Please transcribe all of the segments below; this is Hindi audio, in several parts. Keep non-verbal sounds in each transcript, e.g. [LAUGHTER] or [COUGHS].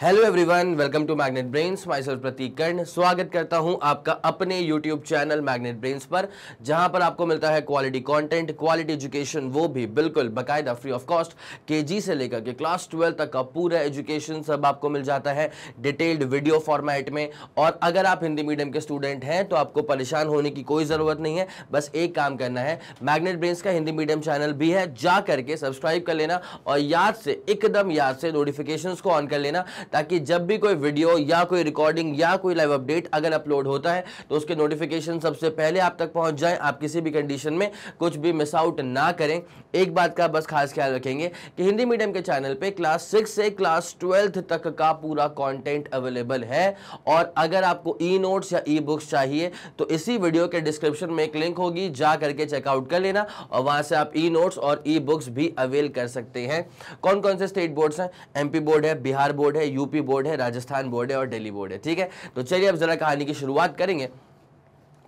hello everyone welcome to Magnet Brains माई सर प्रतीक कर्ण स्वागत करता हूं आपका अपने यूट्यूब चैनल मैग्नेट ब्रेन्स पर जहां पर आपको मिलता है क्वालिटी कंटेंट क्वालिटी एजुकेशन वो भी बिल्कुल बकायदा फ्री ऑफ कॉस्ट केजी से लेकर के क्लास ट्वेल्व तक का पूरा एजुकेशन सब आपको मिल जाता है डिटेल्ड वीडियो फॉर्मेट में और अगर आप हिंदी मीडियम के स्टूडेंट हैं तो आपको परेशान होने की कोई ज़रूरत नहीं है बस एक काम करना है मैग्नेट ब्रेन्स का हिंदी मीडियम चैनल भी है जा करके सब्सक्राइब कर लेना और याद से एकदम याद से नोटिफिकेशन को ऑन कर लेना ताकि जब भी कोई वीडियो या कोई रिकॉर्डिंग या कोई लाइव अपडेट अगर अपलोड होता है तो उसके नोटिफिकेशन सबसे पहले आप तक पहुंच जाए आप किसी भी कंडीशन में कुछ भी मिस आउट ना करें एक बात का बस खास ख्याल रखेंगे कि हिंदी मीडियम के चैनल पर क्लास सिक्स से क्लास ट्वेल्थ तक का पूरा कॉन्टेंट अवेलेबल है और अगर आपको ई नोट्स या ई बुक्स चाहिए तो इसी वीडियो के डिस्क्रिप्शन में एक लिंक होगी जा करके चेकआउट कर लेना और वहां से आप ई नोट्स और ई बुक्स भी अवेल कर सकते हैं कौन कौन से स्टेट बोर्ड्स हैं एमपी बोर्ड है बिहार बोर्ड है यूपी बोर्ड है राजस्थान बोर्ड है और दिल्ली बोर्ड है ठीक है तो चलिए अब जरा कहानी की शुरुआत करेंगे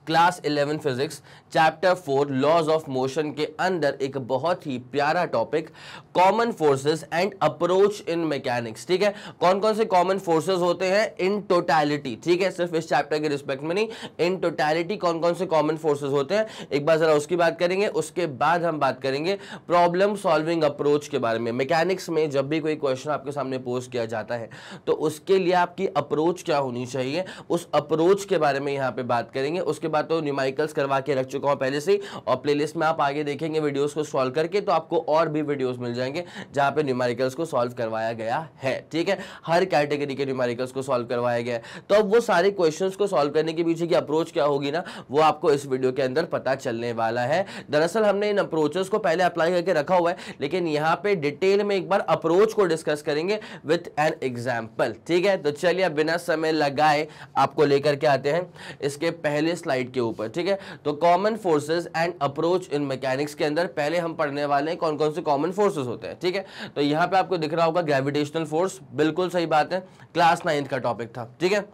class 11 physics chapter 4 laws of motion के अंदर एक बहुत ही प्यारा topic common forces and approach in mechanics ठीक है कौन कौन से कॉमन फोर्सेस होते हैं इन टोटैलिटी ठीक है सिर्फ इस चैप्टर के रिस्पेक्ट में नहीं इन टोटैलिटी कौन कौन से कॉमन फोर्सेस होते हैं एक बार जरा उसकी बात करेंगे उसके बाद हम बात करेंगे प्रॉब्लम सॉल्विंग अप्रोच के बारे में मैकेनिक्स में जब भी कोई क्वेश्चन आपके सामने पोस्ट किया जाता है तो उसके लिए आपकी अप्रोच क्या होनी चाहिए उस अप्रोच के बारे में यहाँ पे बात करेंगे उसके बात तो न्यूमाइकल्स करवा के रख चुका हूँ पहले से और प्लेलिस्ट में आप आगे देखेंगे वीडियोस को सॉल्व करके तो आपको और भी वीडियोस मिल जाएंगे जहाँ पे न्यूमेरिकल्स को सॉल्व करवाया गया है ठीक है हर कैटेगरी के न्यूमेरिकल्स को सॉल्व करवाया गया है तो अब वो सारे क्वेश्चन को सॉल्व करने के पीछे की अप्रोच क्या होगी ना वो आपको इस वीडियो के अंदर पता चलने वाला है दरअसल हमने इन अप्रोचेस को पहले अप्लाई करके रखा हुआ है लेकिन यहाँ पे डिटेल में एक बार अप्रोच को डिस्कस करेंगे विथ एन एग्जाम्पल ठीक है तो चलिए बिना समय लगाए आपको लेकर के आते हैं इसके पहले स्लाइड साइड के ऊपर ठीक है तो common forces and approach in mechanics के अंदर पहले हम पढ़ने वाले हैं कौन कौन से कॉमन फोर्सेस होते हैं ठीक है तो यहां पे आपको दिख रहा होगा ग्रेविटेशनल फोर्स बिल्कुल सही बात है क्लास नाइन्थ का टॉपिक था ठीक है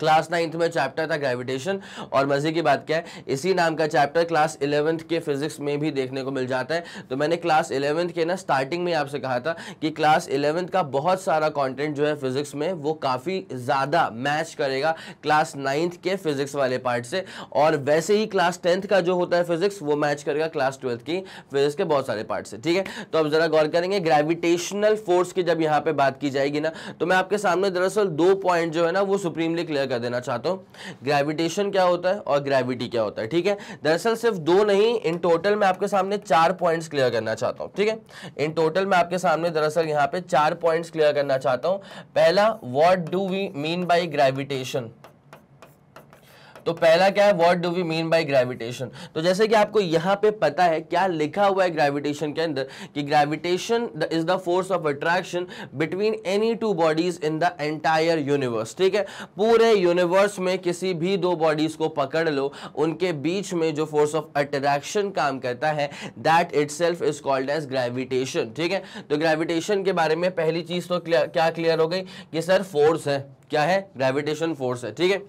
क्लास नाइन्थ में चैप्टर था ग्रेविटेशन और मज़े की बात क्या है इसी नाम का चैप्टर क्लास इलेवंथ के फिजिक्स में भी देखने को मिल जाता है तो मैंने क्लास इलेवंथ के ना स्टार्टिंग में आपसे कहा था कि क्लास इलेवंथ का बहुत सारा कंटेंट जो है फिजिक्स में वो काफ़ी ज़्यादा मैच करेगा क्लास नाइन्थ के फिजिक्स वाले पार्ट से और वैसे ही क्लास टेंथ का जो होता है फिजिक्स वो मैच करेगा क्लास ट्वेल्थ की फिजिक्स के बहुत सारे पार्ट से ठीक है तो अब ज़रा गौर करेंगे ग्रेविटेशनल फोर्स की जब यहाँ पर बात की जाएगी ना तो मैं आपके सामने दरअसल दो पॉइंट जो है ना वो सुप्रीमली क्लियर क्लियर कर देना चाहता हूँ ग्रेविटेशन क्या होता है और ग्रेविटी क्या होता है ठीक है दरअसल सिर्फ दो नहीं इन टोटल मैं आपके सामने चार पॉइंट्स क्लियर करना चाहता हूँ ठीक है इन टोटल मैं आपके सामने दरअसल यहाँ पे चार पॉइंट्स क्लियर करना चाहता हूँ पहला what do we mean by gravitation तो पहला क्या है what do we mean by gravitation तो जैसे कि आपको यहां पे पता है क्या लिखा हुआ है ग्रेविटेशन के अंदर कि gravitation is the force of attraction between any two bodies in the entire universe ठीक है पूरे यूनिवर्स में किसी भी दो बॉडीज को पकड़ लो उनके बीच में जो फोर्स ऑफ अट्रैक्शन काम करता है that it is called as gravitation ठीक है तो ग्रेविटेशन के बारे में पहली चीज तो क्लियर क्या क्लियर हो गई कि सर फोर्स है क्या है ग्रेविटेशन फोर्स है ठीक है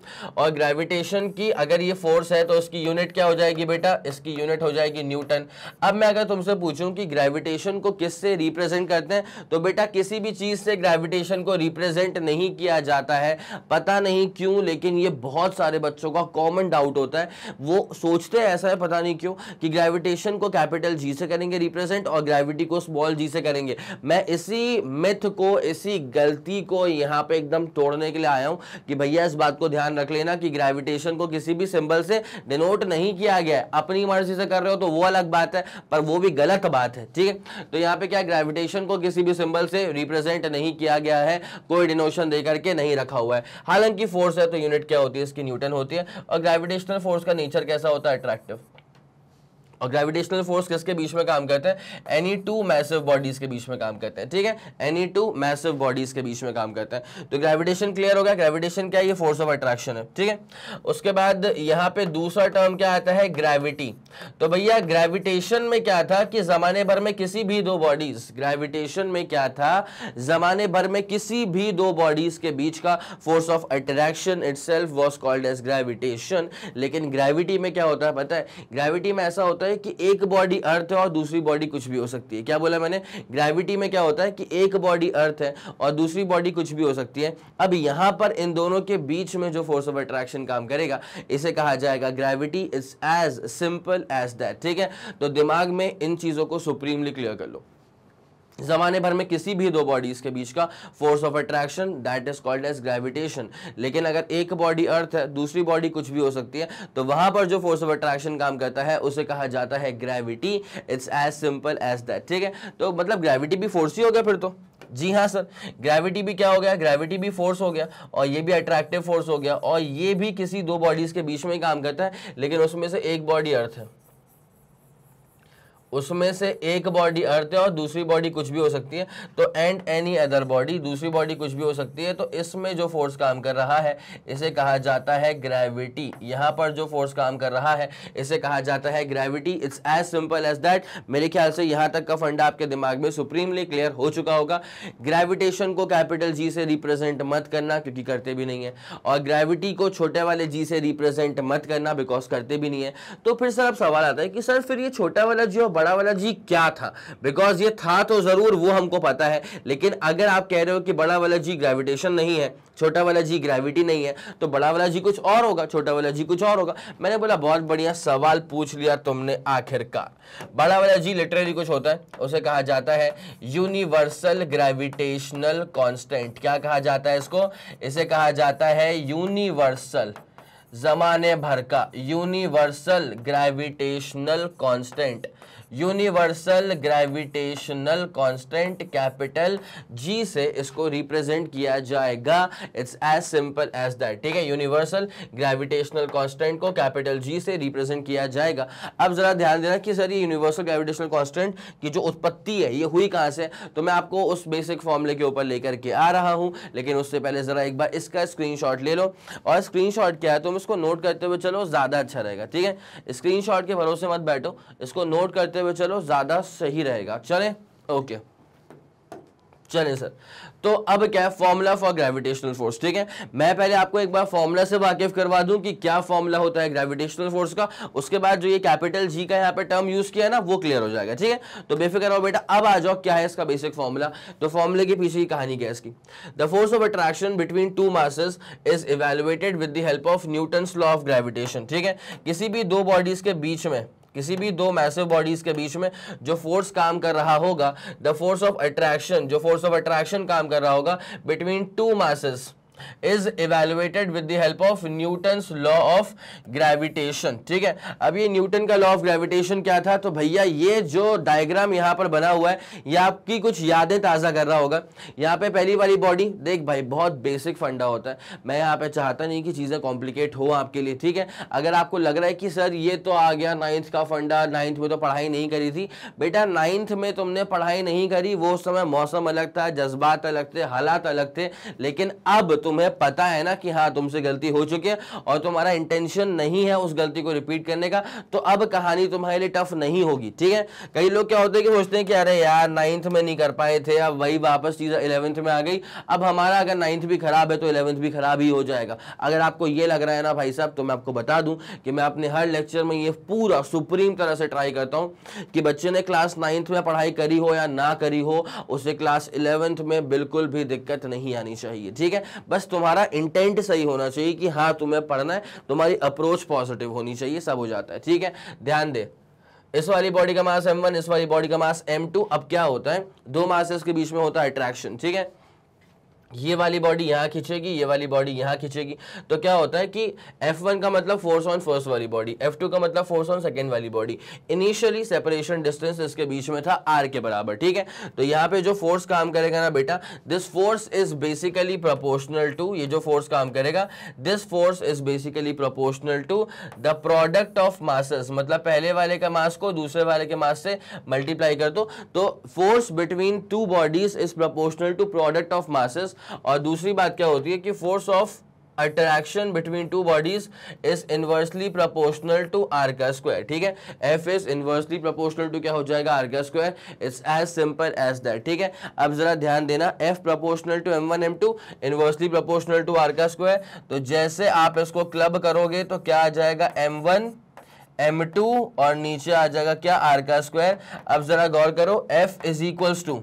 और ग्रेविटेशन की अगर ये फोर्स है तो इसकी यूनिट क्या हो जाएगी बेटा इसकी यूनिट हो जाएगी न्यूटन अब मैं अगर तुमसे पूछूं कि ग्रेविटेशन को किससे रिप्रेजेंट करते हैं तो बेटा किसी भी चीज़ से ग्रेविटेशन को रिप्रेजेंट नहीं किया जाता है पता नहीं क्यों लेकिन ये बहुत सारे बच्चों का कॉमन डाउट होता है वो सोचते हैं ऐसा है पता नहीं क्यों कि ग्रेविटेशन को कैपिटल जी से करेंगे रिप्रेजेंट और ग्रेविटी को स्मॉल जी से करेंगे मैं इसी मिथ को इसी गलती को यहाँ पे एकदम तोड़ने करने के लिए आया हूं कि भैया इस बात को ध्यान रख लेना कि ग्रेविटेशन को किसी भी सिंबल से डिनोट नहीं किया गया है अपनी मर्जी से कर रहे हो तो वो अलग बात है पर वो भी गलत बात है ठीक है तो यहाँ पे क्या ग्रेविटेशन को किसी भी सिंबल से रिप्रेजेंट नहीं किया गया है कोई डिनोशन दे करके नहीं रखा हुआ है हालांकि फोर्स है तो यूनिट क्या होती है इसकी न्यूटन होती है और ग्रेविटेशनल फोर्स का नेचर कैसा होता है अट्रैक्टिव और ग्रेविटेशनल फोर्स किसके बीच में काम करते हैं एनी टू मैसिव बॉडीज के बीच में काम करते हैं ठीक है एनी टू मैसिव बॉडीज के बीच में काम करते हैं तो ग्रेविटेशन क्लियर हो गया ग्रेविटेशन क्या है ये फोर्स ऑफ अट्रैक्शन है ठीक है उसके बाद यहाँ पे दूसरा टर्म क्या आता है ग्रेविटी तो भैया ग्रेविटेशन में क्या था कि जमाने भर में किसी भी दो बॉडीज ग्रेविटेशन में क्या था जमाने भर में किसी भी दो बॉडीज के बीच का force of attraction itself was called as gravitation लेकिन ग्रेविटी में क्या होता है पता है ग्रेविटी में ऐसा होता है है कि एक बॉडी अर्थ है और दूसरी बॉडी कुछ भी हो सकती है क्या बोला मैंने ग्रेविटी में क्या होता है कि एक बॉडी अर्थ है और दूसरी बॉडी कुछ भी हो सकती है अब यहां पर इन दोनों के बीच में जो फोर्स ऑफ अट्रैक्शन काम करेगा इसे कहा जाएगा gravity is as simple as that ठीक है तो दिमाग में इन चीज़ों को सुप्रीमली क्लियर कर लो जमाने भर में किसी भी दो बॉडीज के बीच का force of attraction that is called as gravitation लेकिन अगर एक बॉडी अर्थ है दूसरी बॉडी कुछ भी हो सकती है तो वहां पर जो फोर्स ऑफ अट्रैक्शन काम करता है उसे कहा जाता है gravity it's as simple as that ठीक है तो मतलब ग्रेविटी भी फोर्स ही हो गया फिर तो जी हाँ सर ग्रेविटी भी क्या हो गया ग्रेविटी भी फोर्स हो गया और ये भी अट्रैक्टिव फोर्स हो गया और ये भी किसी दो बॉडीज के बीच में काम करता है लेकिन उसमें से एक बॉडी अर्थ है उसमें से एक बॉडी अर्थ है और दूसरी बॉडी कुछ भी हो सकती है तो एंड एनी अदर बॉडी दूसरी बॉडी कुछ भी हो सकती है तो इसमें जो फोर्स काम कर रहा है इसे कहा जाता है ग्रेविटी यहाँ पर जो फोर्स काम कर रहा है इसे कहा जाता है gravity it's as simple as that मेरे ख्याल से यहाँ तक का फंडा आपके दिमाग में सुप्रीमली क्लियर हो चुका होगा ग्रेविटेशन को कैपिटल जी से रिप्रेजेंट मत करना क्योंकि करते भी नहीं है और ग्रेविटी को छोटे वाले जी से रिप्रेजेंट मत करना बिकॉज करते भी नहीं है तो फिर सर अब सवाल आता है कि सर फिर ये छोटा वाला जी बड़ा वाला जी क्या था बिकॉज ये था तो ज़रूर वो हमको पता है लेकिन अगर आप कह रहे हो कि बड़ा वाला जी ग्रेविटेशन नहीं है छोटा वाला जी ग्रेविटी नहीं है तो बड़ा वाला जी कुछ और होगा छोटा वाला जी कुछ और होगा मैंने बोला बहुत बढ़िया सवाल पूछ लिया तुमने आखिरकार बड़ा वाला जी लिटरली कुछ होता है उसे कहा जाता है यूनिवर्सल ग्रेविटेशनल कॉन्स्टेंट क्या कहा जाता है इसको इसे कहा जाता है यूनिवर्सल जमाने भर का universal gravitational constant universal gravitational constant capital G से इसको रिप्रेजेंट किया जाएगा it's as simple as that ठीक है यूनिवर्सल ग्रेविटेशनल कांस्टेंट को कैपिटल जी से रिप्रेजेंट किया जाएगा अब जरा ध्यान देना कि सर ये यूनिवर्सल ग्रेविटेशनल कॉन्स्टेंट की जो उत्पत्ति है ये हुई कहाँ से तो मैं आपको उस बेसिक फॉर्मूले के ऊपर लेकर के आ रहा हूँ लेकिन उससे पहले ज़रा एक बार इसका स्क्रीन ले लो और स्क्रीन क्या है तुम इसको नोट करते हुए चलो ज़्यादा अच्छा रहेगा ठीक है स्क्रीनशॉट के भरोसे मत बैठो इसको नोट करते करते हुए चलो ज़्यादा सही रहेगा चलें ओके चले सर तो अब क्या है फॉर्मूला फॉर ग्रेविटेशनल फोर्स ठीक है मैं पहले आपको एक बार फॉर्मूला से वाकिफ करवा दूं कि क्या फॉर्मूला होता है ग्रेविटेशनल फोर्स का उसके बाद जो ये कैपिटल जी का यहाँ पे टर्म यूज किया है ना वो क्लियर हो जाएगा ठीक है तो बेफिक्र हो बेटा अब आ जाओ क्या है इसका बेसिक फॉर्मूला तो फॉर्मूले के पीछे की कहानी क्या है इसकी the force of attraction between two masses is evaluated with the help of Newton law of gravitation ठीक है किसी भी दो बॉडीज के बीच में किसी भी दो मैसिव बॉडीज के बीच में जो फोर्स काम कर रहा होगा द फोर्स ऑफ अट्रैक्शन जो फोर्स ऑफ अट्रैक्शन काम कर रहा होगा between two masses is evaluated with the help of Newton law of gravitation ठीक है अब ये न्यूटन का लॉ ऑफ ग्रेविटेशन क्या था तो भैया ये जो डायग्राम यहाँ पर बना हुआ है ये आपकी कुछ यादें ताज़ा कर रहा होगा यहाँ पे पहली वाली बॉडी देख भाई बहुत बेसिक फंडा होता है मैं यहाँ पे चाहता नहीं कि चीज़ें कॉम्प्लिकेट हो आपके लिए ठीक है अगर आपको लग रहा है कि सर ये तो आ गया नाइन्थ का फंडा नाइन्थ में तो पढ़ाई नहीं करी थी बेटा नाइन्थ में तुमने पढ़ाई नहीं करी वो समय मौसम अलग था जज्बात अलग थे हालात अलग थे लेकिन अब तुम्हें पता है ना कि हाँ तुमसे गलती हो चुकी है और तुम्हारा इंटेंशन नहीं है उस गलती को रिपीट करने का तो अब कहानी तुम्हारे लिए टफ नहीं होगी ठीक है कई लोग क्या होते हैं कि सोचते हैं कि अरे यार नाइन्थ में नहीं कर पाए थे अब वही वापस चीज़ इलेवंथ में आ गई अब हमारा अगर नाइन्थ भी खराब है तो इलेवंथ भी खराब ही हो जाएगा अगर आपको ये लग रहा है ना भाई साहब तो मैं आपको बता दूं कि मैं अपने हर लेक्चर में ये पूरा सुप्रीम तरह से ट्राई करता हूं कि बच्चे ने क्लास नाइन्थ में पढ़ाई करी हो या ना करी हो उसे क्लास इलेवंथ में बिल्कुल भी दिक्कत नहीं आनी चाहिए ठीक है बस बस तुम्हारा इंटेंट सही होना चाहिए कि हाँ तुम्हें पढ़ना है तुम्हारी अप्रोच पॉजिटिव होनी चाहिए सब हो जाता है ठीक है ध्यान दे इस वाली बॉडी का मास एम वन इस वाली बॉडी का मास एम टू अब क्या होता है दो मासेस के बीच में होता है अट्रैक्शन ठीक है ये वाली बॉडी यहाँ खींचेगी ये वाली बॉडी यहाँ खींचेगी तो क्या होता है कि F1 का मतलब फोर्स ऑन फर्स्ट वाली बॉडी F2 का मतलब फोर्स ऑन सेकेंड वाली बॉडी इनिशियली सेपरेशन डिस्टेंस इसके बीच में था R के बराबर ठीक है तो यहाँ पे जो फोर्स काम करेगा ना बेटा this force is basically proportional to ये जो फोर्स काम करेगा this force is basically proportional to the product of masses मतलब पहले वाले का मास को दूसरे वाले के मास से मल्टीप्लाई कर दो तो force between two bodies is proportional to product of masses और दूसरी बात क्या होती है कि force of attraction between two bodies is inversely proportional to R का स्क्वायर ठीक है F is inversely proportional to क्या हो जाएगा आर का square it's as simple as that ठीक है अब जरा ध्यान देना F proportional to M one M two inversely proportional to R का स्क्वायर तो जैसे आप इसको क्लब करोगे तो क्या आ जाएगा एम वन एम टू और नीचे आ जाएगा क्या आर का स्क्वायर अब जरा गौर करो एफ इज इक्वल्स टू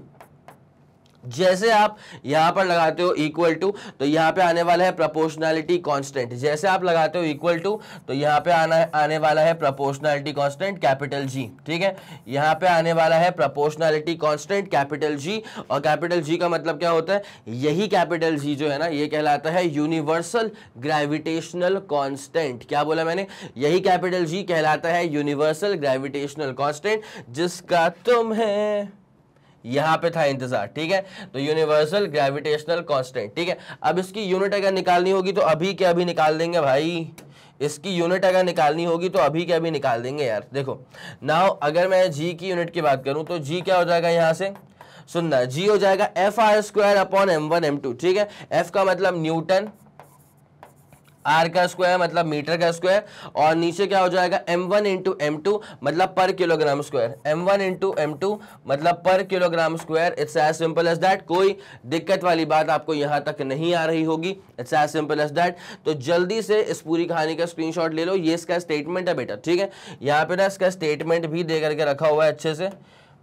जैसे आप यहां पर लगाते हो इक्वल टू तो यहां पे आने वाला है प्रपोर्शनैलिटी कांस्टेंट जैसे आप लगाते हो इक्वल टू तो यहाँ पे आना आने वाला है प्रोपोर्शनैलिटी कांस्टेंट कैपिटल जी ठीक है यहां पे आने वाला है प्रपोर्शनैलिटी कांस्टेंट कैपिटल जी और कैपिटल जी का मतलब क्या होता है यही कैपिटल जी जो है ना ये कहलाता है यूनिवर्सल ग्रेविटेशनल कॉन्स्टेंट क्या बोला मैंने यही कैपिटल जी कहलाता है यूनिवर्सल ग्रेविटेशनल कॉन्स्टेंट जिसका तुम है यहां पे था इंतजार ठीक है तो यूनिवर्सल ग्रेविटेशनल कांस्टेंट ठीक है अब इसकी यूनिट अगर निकालनी होगी तो अभी क्या अभी निकाल देंगे भाई इसकी यूनिट अगर निकालनी होगी तो अभी क्या अभी निकाल देंगे यार देखो नाउ अगर मैं जी की यूनिट की बात करूं तो जी क्या हो जाएगा यहां से सुनना जी हो जाएगा F R square upon M one M two ठीक है एफ का मतलब न्यूटन आर का स्क्वायर मतलब मीटर का स्क्वायर और नीचे क्या हो जाएगा M one into M two मतलब पर kilogram square M one into M two मतलब पर kilogram square it's as simple as that कोई दिक्कत वाली बात आपको यहां तक नहीं आ रही होगी it's as simple as that तो जल्दी से इस पूरी कहानी का शॉट ले लो ये इसका स्टेटमेंट है बेटा ठीक है यहाँ पे ना इसका स्टेटमेंट भी दे करके रखा हुआ है अच्छे से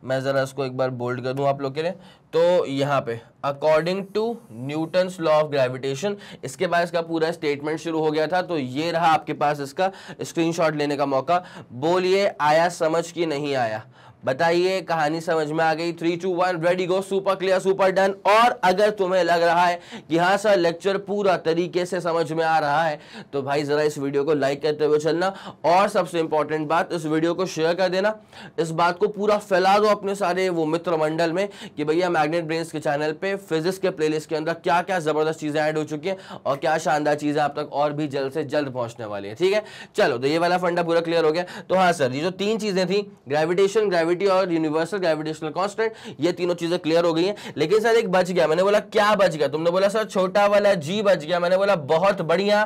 मैं ज़रा इसको एक बार बोल्ड कर दूँ आप लोग के लिए तो यहाँ पे according to Newton's law of gravitation इसके बाद इसका पूरा स्टेटमेंट शुरू हो गया था तो ये रहा आपके पास इसका स्क्रीनशॉट लेने का मौका बोलिए आया समझ कि नहीं आया बताइए कहानी समझ में आ गई three two one ready go super clear super done और अगर तुम्हें लग रहा है कि हाँ सर लेक्चर पूरा तरीके से समझ में आ रहा है तो भाई ज़रा इस वीडियो को लाइक करते हुए चलना और सबसे इंपॉर्टेंट बात इस वीडियो को शेयर कर देना इस बात को पूरा फैला दो अपने सारे वो मित्र मंडल में कि भैया मैग्नेट ब्रेन्स के चैनल पर फिजिक्स के प्ले के अंदर क्या क्या ज़बरदस्त चीज़ें ऐड हो चुकी हैं और क्या शानदार चीज़ें आप तक और भी जल्द से जल्द पहुंचने वाली है ठीक है चलो तो ये वाला फंडा पूरा क्लियर हो गया तो हाँ सर ये जो तीन चीज़ें थी ग्रेविटेशन ग्रेविटेशन ग्रेविटी और यूनिवर्सल ग्रेविटेशनल कॉन्स्टेंट ये तीनों चीजें क्लियर हो गई हैं लेकिन सर एक बच गया मैंने बोला क्या बच गया तुमने बोला सर छोटा वाला जी बच गया मैंने बोला बहुत बढ़िया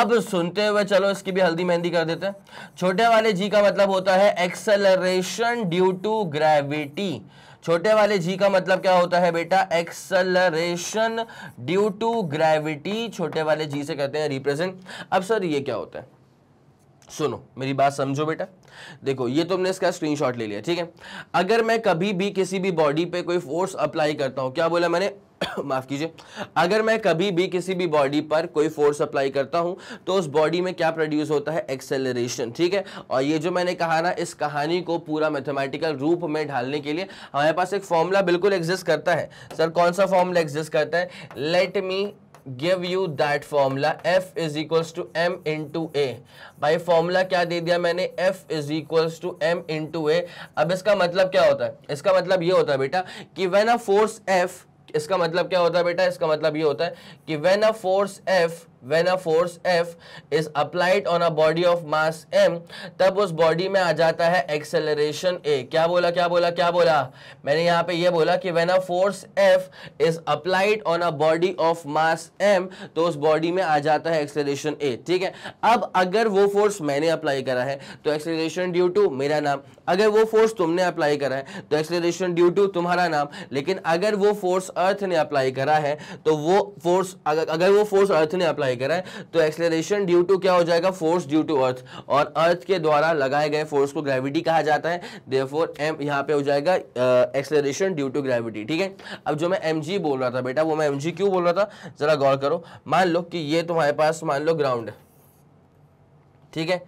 अब सुनते हुए चलो इसकी भी हल्दी मेहंदी कर देते हैं छोटे वाले जी का मतलब होता है एक्सेलरेशन ड्यू टू ग्रेविटी छोटे वाले जी का मतलब क्या होता है बेटा एक्सलरेशन ड्यू टू ग्रेविटी छोटे वाले जी से कहते हैं रिप्रेजेंट अब सर ये क्या होता है सुनो मेरी बात समझो बेटा देखो ये तुमने इसका स्क्रीनशॉट ले लिया ठीक है अगर मैं कभी भी किसी भी बॉडी पे कोई फोर्स अप्लाई करता हूँ क्या बोला मैंने [COUGHS] माफ कीजिए अगर मैं कभी भी किसी भी बॉडी पर कोई फोर्स अप्लाई करता हूं तो उस बॉडी में क्या प्रोड्यूस होता है एक्सेलरेशन ठीक है और ये जो मैंने कहा ना इस कहानी को पूरा मैथमेटिकल रूप में ढालने के लिए हमारे पास एक फॉर्मूला बिल्कुल एग्जिस्ट करता है सर कौन सा फॉर्मूला एग्जिस्ट करता है let me give you that formula F is equals to M into A भाई फॉर्मूला क्या दे दिया मैंने F is equals to M into A अब इसका मतलब क्या होता है इसका मतलब ये होता है बेटा कि वेन अ फोर्स एफ इसका मतलब क्या होता है बेटा इसका मतलब ये होता है कि when a force F when a force F is applied on a body of mass M तब उस बॉडी में आ जाता है एक्सेलरेशन ए क्या बोला क्या बोला क्या बोला मैंने यहाँ पे ये बोला कि when a force F is applied on a body of mass M तो उस बॉडी में आ जाता है एक्सेलरेशन ए ठीक है अब अगर वो फोर्स मैंने अप्लाई करा है तो एक्सेलरेशन ड्यू टू मेरा नाम अगर वो फोर्स तुमने अप्लाई करा है तो एक्सेलरेशन ड्यू टू तुम्हारा नाम लेकिन अगर वो फोर्स अर्थ ने अप्लाई करा है तो वो फोर्स अगर, अगर वो फोर्स अर्थ ने अप्लाई सही कह रहा है तो एक्सलेशन ड्यू टू क्या हो जाएगा फोर्स ड्यू टू अर्थ और अर्थ के द्वारा लगाए गए फोर्स को ग्रेविटी कहा जाता है देयरफॉर एम यहाँ पे हो जाएगा एक्सलेशन ड्यू टू ग्रेविटी ठीक है अब जो मैं एम बोल रहा था बेटा वो मैं एम क्यों बोल रहा था जरा गौर करो मान लो कि ये तुम्हारे पास मान लो ग्राउंड ठीक है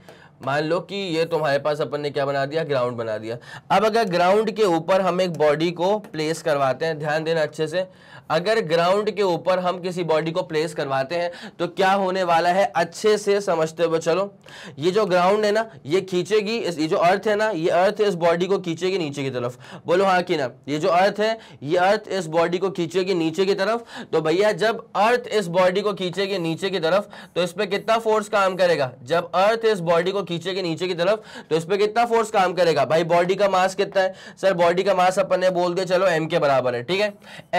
मान लो कि ये तुम्हारे पास अपन ने क्या बना दिया ग्राउंड बना दिया अब अगर ग्राउंड के ऊपर हम एक बॉडी को प्लेस करवाते हैं ध्यान देना अच्छे से अगर ग्राउंड के ऊपर हम किसी बॉडी को प्लेस करवाते हैं तो क्या होने वाला है अच्छे से समझते हुए चलो ये जो ग्राउंड है ना ये खींचेगी ये जो अर्थ है ना ये अर्थ इस बॉडी को खींचेगी नीचे की तरफ बोलो हाँ कि ना ये जो अर्थ है ये अर्थ इस बॉडी को खींचेगी नीचे की तरफ तो भैया जब अर्थ इस बॉडी को खींचेगी नीचे की तरफ तो इस पर कितना फोर्स काम करेगा जब अर्थ इस बॉडी को खींचेगी नीचे की तरफ तो इस पर कितना फोर्स काम करेगा भाई बॉडी का मास कितना है सर बॉडी का मास अपन ने बोल दिया चलो एम के बराबर है ठीक है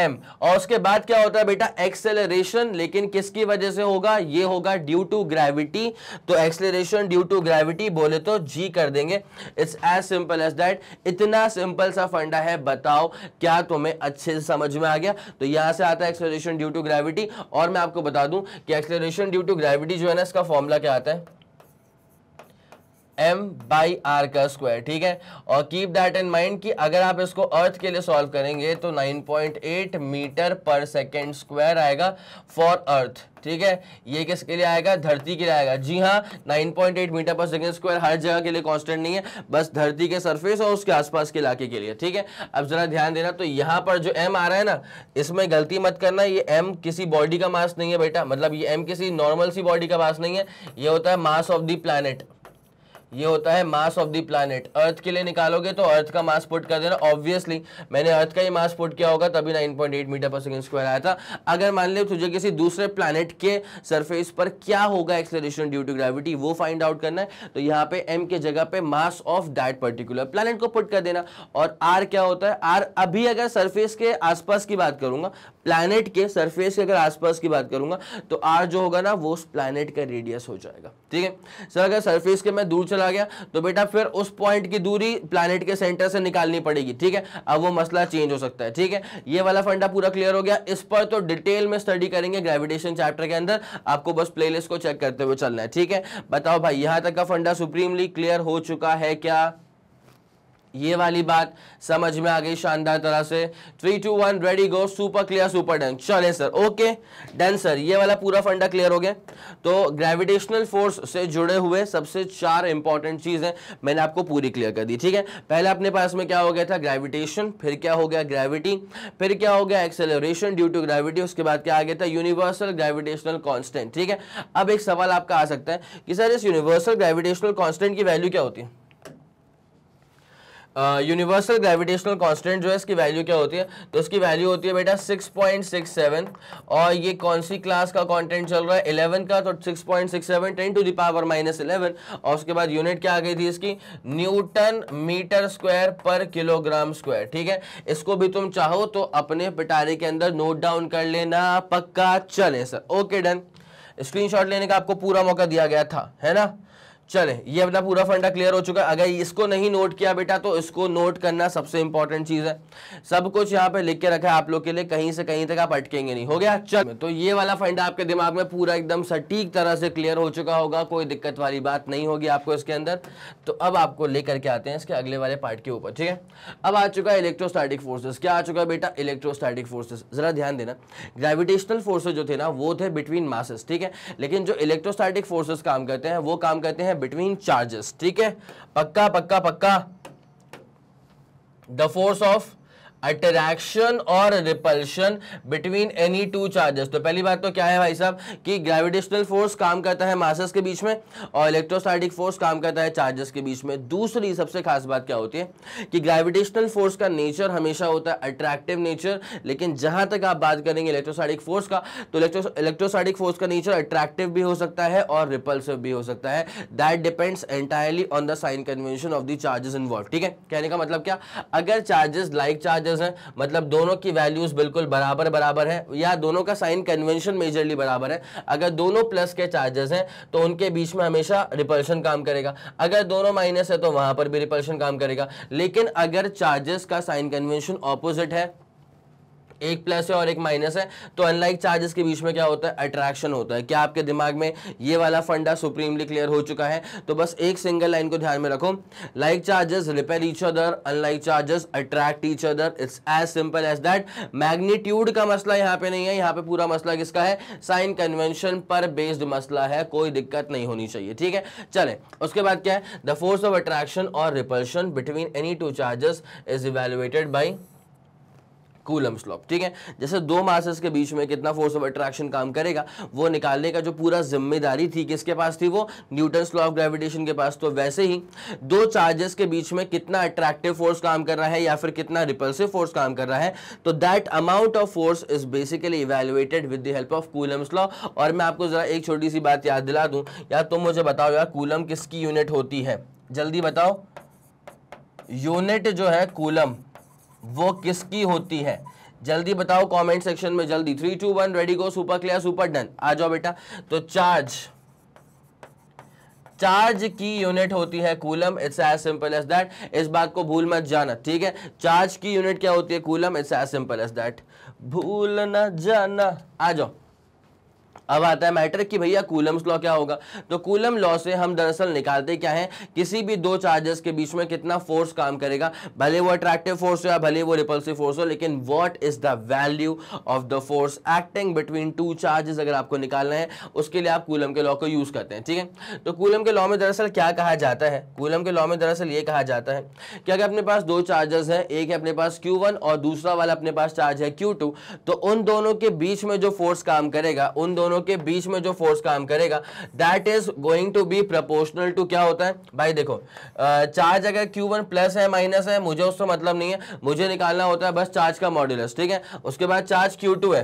एम और और उसके बाद क्या होता है बेटा एक्सेलरेशन लेकिन किसकी वजह से होगा ये होगा ड्यू टू ग्रेविटी तो एक्सेलरेशन ड्यू टू ग्रेविटी बोले तो जी कर देंगे it's as simple as that इतना सिंपल सा फंडा है बताओ क्या तुम्हें अच्छे से समझ में आ गया तो यहां से आता है एक्सेलरेशन ड्यू टू ग्रेविटी और मैं आपको बता दूं कि एक्सेलरेशन ड्यू टू ग्रेविटी जो है ना इसका फॉर्मूला क्या आता है एम बाई आर का स्क्वायर ठीक है और कीप दैट इन माइंड कि अगर आप इसको अर्थ के लिए सॉल्व करेंगे तो 9.8 मीटर पर सेकेंड स्क्वायर आएगा फॉर अर्थ ठीक है ये किसके लिए आएगा धरती के लिए आएगा जी हाँ 9.8 मीटर पर सेकेंड स्क्वायर हर जगह के लिए कांस्टेंट नहीं है बस धरती के सरफेस और उसके आसपास के इलाके के लिए ठीक है अब जरा ध्यान देना तो यहाँ पर जो एम आ रहा है ना इसमें गलती मत करना ये एम किसी बॉडी का मास नहीं है बेटा मतलब ये एम किसी नॉर्मल सी बॉडी का मास नहीं है ये होता है मास ऑफ दी प्लानट ये होता है mass of the planet earth के लिए निकालोगे तो अर्थ का मास पुट कर देना ऑब्वियसली मैंने अर्थ का ही मास पुट किया होगा तभी 9.8 मीटर पर सेकंड स्क्वायर आया था अगर मान लो तुझे किसी दूसरे प्लानट के सरफेस पर क्या होगा एक्सलेशन ड्यू टू ग्रेविटी वो फाइंड आउट करना है तो यहाँ पे एम के जगह पे mass of that particular planet को पुट कर देना और आर क्या होता है आर अभी अगर सरफेस के आसपास की बात करूंगा प्लानट के सरफेस के अगर आसपास की बात करूंगा तो आर जो होगा ना वो उस प्लानट का रेडियस हो जाएगा ठीक है सर अगर सरफेस के मैं दूर चला गया तो बेटा फिर उस पॉइंट की दूरी प्लानिट के सेंटर से निकालनी पड़ेगी ठीक है अब वो मसला चेंज हो सकता है ठीक है ये वाला फंडा पूरा क्लियर हो गया इस पर तो डिटेल में स्टडी करेंगे ग्रेविटेशन चैप्टर के अंदर आपको बस प्लेलिस्ट को चेक करते हुए चलना है ठीक है बताओ भाई यहां तक का फंडा सुप्रीमली क्लियर हो चुका है क्या ये वाली बात समझ में आ गई शानदार तरह से three two one ready go super clear super done चले सर ओके डन सर ये वाला पूरा फंडा क्लियर हो गया तो ग्रेविटेशनल फोर्स से जुड़े हुए सबसे चार इंपॉर्टेंट चीज़ें मैंने आपको पूरी क्लियर कर दी ठीक है पहले अपने पास में क्या हो गया था ग्रेविटेशन फिर क्या हो गया ग्रेविटी फिर क्या हो गया एक्सेलरेशन ड्यू टू ग्रेविटी उसके बाद क्या आ गया था यूनिवर्सल ग्रेविटेशनल कॉन्स्टेंट ठीक है अब एक सवाल आपका आ सकता है कि सर इस यूनिवर्सल ग्रेविटेशनल कॉन्स्टेंट की वैल्यू क्या होती है यूनिवर्सल ग्रेविटेशनल कांस्टेंट जो है इसकी वैल्यू क्या होती है तो इसकी वैल्यू होती है बेटा 6.67 और ये कौन सी क्लास का कंटेंट चल रहा है 11 का तो 6.67 point six seven ten to the power minus eleven और उसके बाद यूनिट क्या आ गई थी इसकी न्यूटन मीटर स्क्वायर पर किलोग्राम स्क्वायर ठीक है इसको भी तुम चाहो तो अपने पिटारे के अंदर नोट डाउन कर लेना पक्का चले सर ओके डन स्क्रीन लेने का आपको पूरा मौका दिया गया था है ना चले ये अपना पूरा फंडा क्लियर हो चुका है अगर इसको नहीं नोट किया बेटा तो इसको नोट करना सबसे इंपॉर्टेंट चीज है सब कुछ यहाँ पे लिख के रखा है आप लोग के लिए कहीं से कहीं तक आप अटकेंगे नहीं हो गया चल तो ये वाला फंडा आपके दिमाग में पूरा एकदम सटीक तरह से क्लियर हो चुका होगा कोई दिक्कत वाली बात नहीं होगी आपको इसके अंदर तो अब आपको लेकर के आते हैं इसके अगले वाले पार्ट के ऊपर ठीक है अब आ चुका है इलेक्ट्रोस्टैटिक फोर्सेस क्या आ चुका है बेटा इलेक्ट्रोस्टैटिक फोर्सेस जरा ध्यान देना ग्रेविटेशनल फोर्सेज जो थे ना वो थे बिटवीन मासेस ठीक है लेकिन जो इलेक्ट्रोस्टैटिक फोर्सेस काम करते हैं वो काम करते हैं है बिटवीन चार्जेस ठीक है पक्का पक्का पक्का द फोर्स ऑफ अट्रैक्शन और repulsion between any two charges तो पहली बात तो क्या है भाई साहब कि ग्रेविटेशनल फोर्स काम करता है मासेस के बीच में और इलेक्ट्रोस्टैटिक फोर्स काम करता है चार्जेस के बीच में दूसरी सबसे खास बात क्या होती है कि ग्रेविटेशनल फोर्स का नेचर हमेशा होता है अट्रैक्टिव नेचर लेकिन जहां तक आप बात करेंगे इलेक्ट्रोस्टैटिक फोर्स का तो इलेक्ट्रोस्टैटिक फोर्स का नेचर अट्रैक्टिव भी हो सकता है और रिपल्सिव भी हो सकता है that depends entirely on the sign convention of the charges involve ठीक है कहने का मतलब क्या अगर चार्जेस लाइक चार्जेस इंडिकेटर्स हैं मतलब दोनों की वैल्यूज बिल्कुल बराबर बराबर है या दोनों का साइन कन्वेंशन मेजरली बराबर है अगर दोनों प्लस के चार्जेस हैं तो उनके बीच में हमेशा रिपल्शन काम करेगा अगर दोनों माइनस है तो वहां पर भी रिपल्शन काम करेगा लेकिन अगर चार्जेस का साइन कन्वेंशन ऑपोजिट है एक प्लस है और एक माइनस है तो अनलाइक चार्जेस के बीच में क्या होता है अट्रैक्शन होता है क्या आपके दिमाग में ये वाला फंडा सुप्रीमली क्लियर हो चुका है तो बस एक सिंगल लाइन को ध्यान में रखो like charges repel each other unlike charges attract each other it's as simple as that magnitude का मसला यहाँ पे नहीं है यहाँ पे पूरा मसला किसका है साइन कन्वेंशन पर बेस्ड मसला है कोई दिक्कत नहीं होनी चाहिए ठीक है चले उसके बाद क्या है द फोर्स ऑफ अट्रैक्शन और repulsion between any two charges is evaluated by Coulomb's स्लॉप ठीक है जैसे दो मासेस के बीच में कितना फोर्स ऑफ अट्रैक्शन काम करेगा वो निकालने का जो पूरा जिम्मेदारी थी किसके पास थी वो न्यूटन लॉ ऑफ ग्रेविटेशन के पास तो वैसे ही दो चार्जेस के बीच में कितना अट्रैक्टिव फोर्स काम कर रहा है या फिर कितना रिपल्सिव फोर्स काम कर रहा है तो that amount of force is basically evaluated with the help of Coulomb's law और मैं आपको जरा एक छोटी सी बात याद दिला दूं या तुम तो मुझे बताओ यार कूलम किसकी यूनिट होती है जल्दी बताओ यूनिट जो है कूलम वो किसकी होती है जल्दी बताओ कमेंट सेक्शन में जल्दी three two one ready go super clear super done आ जाओ बेटा तो चार्ज चार्ज की यूनिट होती है coulomb it's as simple as that इस बात को भूल मत जाना ठीक है चार्ज की यूनिट क्या होती है coulomb it's as simple as that भूल ना जाना आ जाओ अब आता है मैटर कि भैया कूलम्स लॉ क्या होगा तो कूलम लॉ से हम दरअसल निकालते क्या है किसी भी दो चार्जेस के बीच में कितना फोर्स काम करेगा भले वो अट्रैक्टिव फोर्स हो या भले वो रिपल्सिव फोर्स हो लेकिन what is the value of the force acting between two charges अगर आपको निकालना है उसके लिए आप कूलम के लॉ को यूज करते हैं ठीक है तो कूलम के लॉ में दरअसल क्या कहा जाता है कूलम के लॉ में दरअसल ये कहा जाता है कि अगर अपने पास दो चार्जेस हैं एक है अपने पास क्यू और दूसरा वाला अपने पास चार्ज है क्यू तो उन दोनों के बीच में जो फोर्स काम करेगा उन दोनों दोनों के बीच में जो फोर्स काम करेगा that is going to be proportional to क्या होता है भाई देखो चार्ज अगर क्यू वन प्लस है माइनस है मुझे उससे मतलब नहीं है मुझे निकालना होता है बस चार्ज का मॉड्यूलस ठीक है उसके बाद चार्ज क्यू टू है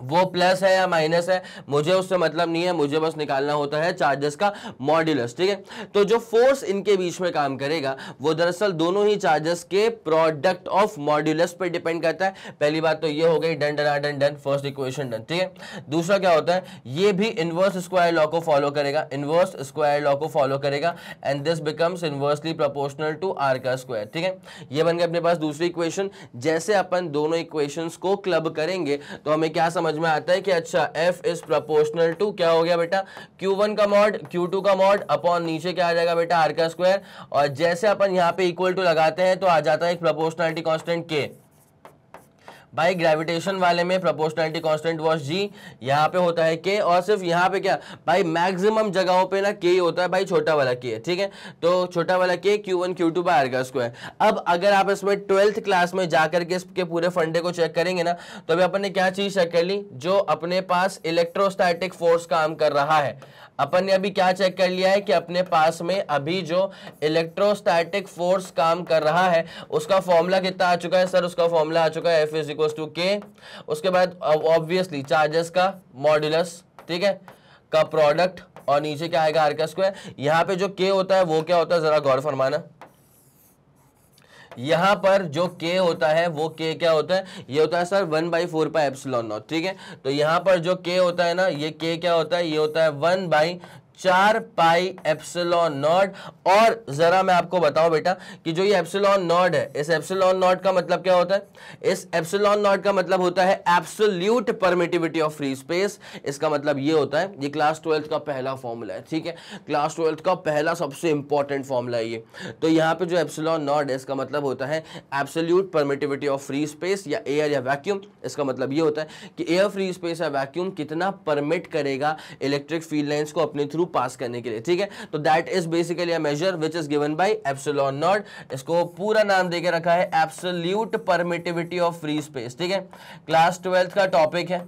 वो प्लस है या माइनस है मुझे उससे मतलब नहीं है मुझे बस निकालना होता है चार्जेस का मॉड्यूलस ठीक है तो जो फोर्स इनके बीच में काम करेगा वो दरअसल दोनों ही चार्जेस के प्रोडक्ट ऑफ मॉड्यूलस पे डिपेंड करता है पहली बात तो ये हो गई done done done done first equation done ठीक है दूसरा क्या होता है ये भी इनवर्स स्क्वायर लॉ को फॉलो करेगा इनवर्स स्क्वायर लॉ को फॉलो करेगा and this becomes inversely proportional to R का स्क्वायर ठीक है ये बन गया अपने पास दूसरी इक्वेशन जैसे अपन दोनों इक्वेशन को क्लब करेंगे तो हमें क्या समझ समझ में आता है कि अच्छा एफ इज प्रपोर्शनल टू क्या हो गया बेटा क्यू वन का मॉड क्यू टू का मॉड अपॉन नीचे क्या आ जाएगा बेटा आर का स्क्वायर और जैसे अपन यहाँ पे इक्वल टू लगाते हैं तो आ जाता है एक प्रपोर्शनलिटी कॉन्स्टेंट के भाई ग्रेविटेशन वाले में प्रोपोर्शनलिटी कांस्टेंट वॉश जी यहाँ पे होता है के और सिर्फ यहाँ पे क्या भाई मैक्सिमम जगहों पे ना के होता है भाई छोटा वाला के ठीक है तो छोटा वाला K Q one Q two by आर्गा स्क्वायर अब अगर आप इसमें ट्वेल्थ क्लास में जाकर के इसके पूरे फंडे को चेक करेंगे ना तो अभी अपन ने क्या चीज़ चेक कर ली जो अपने पास इलेक्ट्रोस्टैटिक फोर्स काम कर रहा है अपन ने अभी क्या चेक कर लिया है कि अपने पास में अभी जो इलेक्ट्रोस्टैटिक फोर्स काम कर रहा है उसका फॉर्मूला कितना आ चुका है सर उसका फॉर्मूला आ चुका है एफ इज टू के उसके बाद ऑब्वियसली चार्जेस का मॉड्यूलस ठीक है का प्रोडक्ट और नीचे क्या आएगा आर का स्क्वायर यहाँ पे जो के होता है वो क्या होता है ज़रा गौर फरमाना यहां पर जो के होता है वो के क्या होता है ये होता है sir one by four pi epsilon naught ठीक है तो यहां पर जो के होता है ना ये के क्या होता है ये होता है वन बाई चार पाई एप्सिलॉन नॉट और ज़रा मैं आपको बताऊं बेटा कि जो ये एप्सिलॉन नॉट है इस एप्सिलॉन नॉट का मतलब क्या होता है इस एप्सिलॉन नॉट का मतलब होता है absolute permittivity of free space इसका मतलब ये होता है ये क्लास ट्वेल्थ का पहला फॉर्मूला है ठीक है क्लास ट्वेल्थ का पहला सबसे इंपॉर्टेंट फॉर्मूला है ये तो यहाँ पे जो एप्सिलॉन नॉट है इसका मतलब होता है absolute permittivity of free space या एयर या वैक्यूम इसका मतलब ये होता है कि एयर फ्री स्पेस या वैक्यूम कितना परमिट करेगा इलेक्ट्रिक फील्ड लाइन्स को अपने थ्रू पास करने के लिए ठीक है तो that is basically measure which is given by epsilon naught इसको पूरा नाम देकर रखा है absolute permittivity of free space ठीक है क्लास ट्वेल्थ का टॉपिक है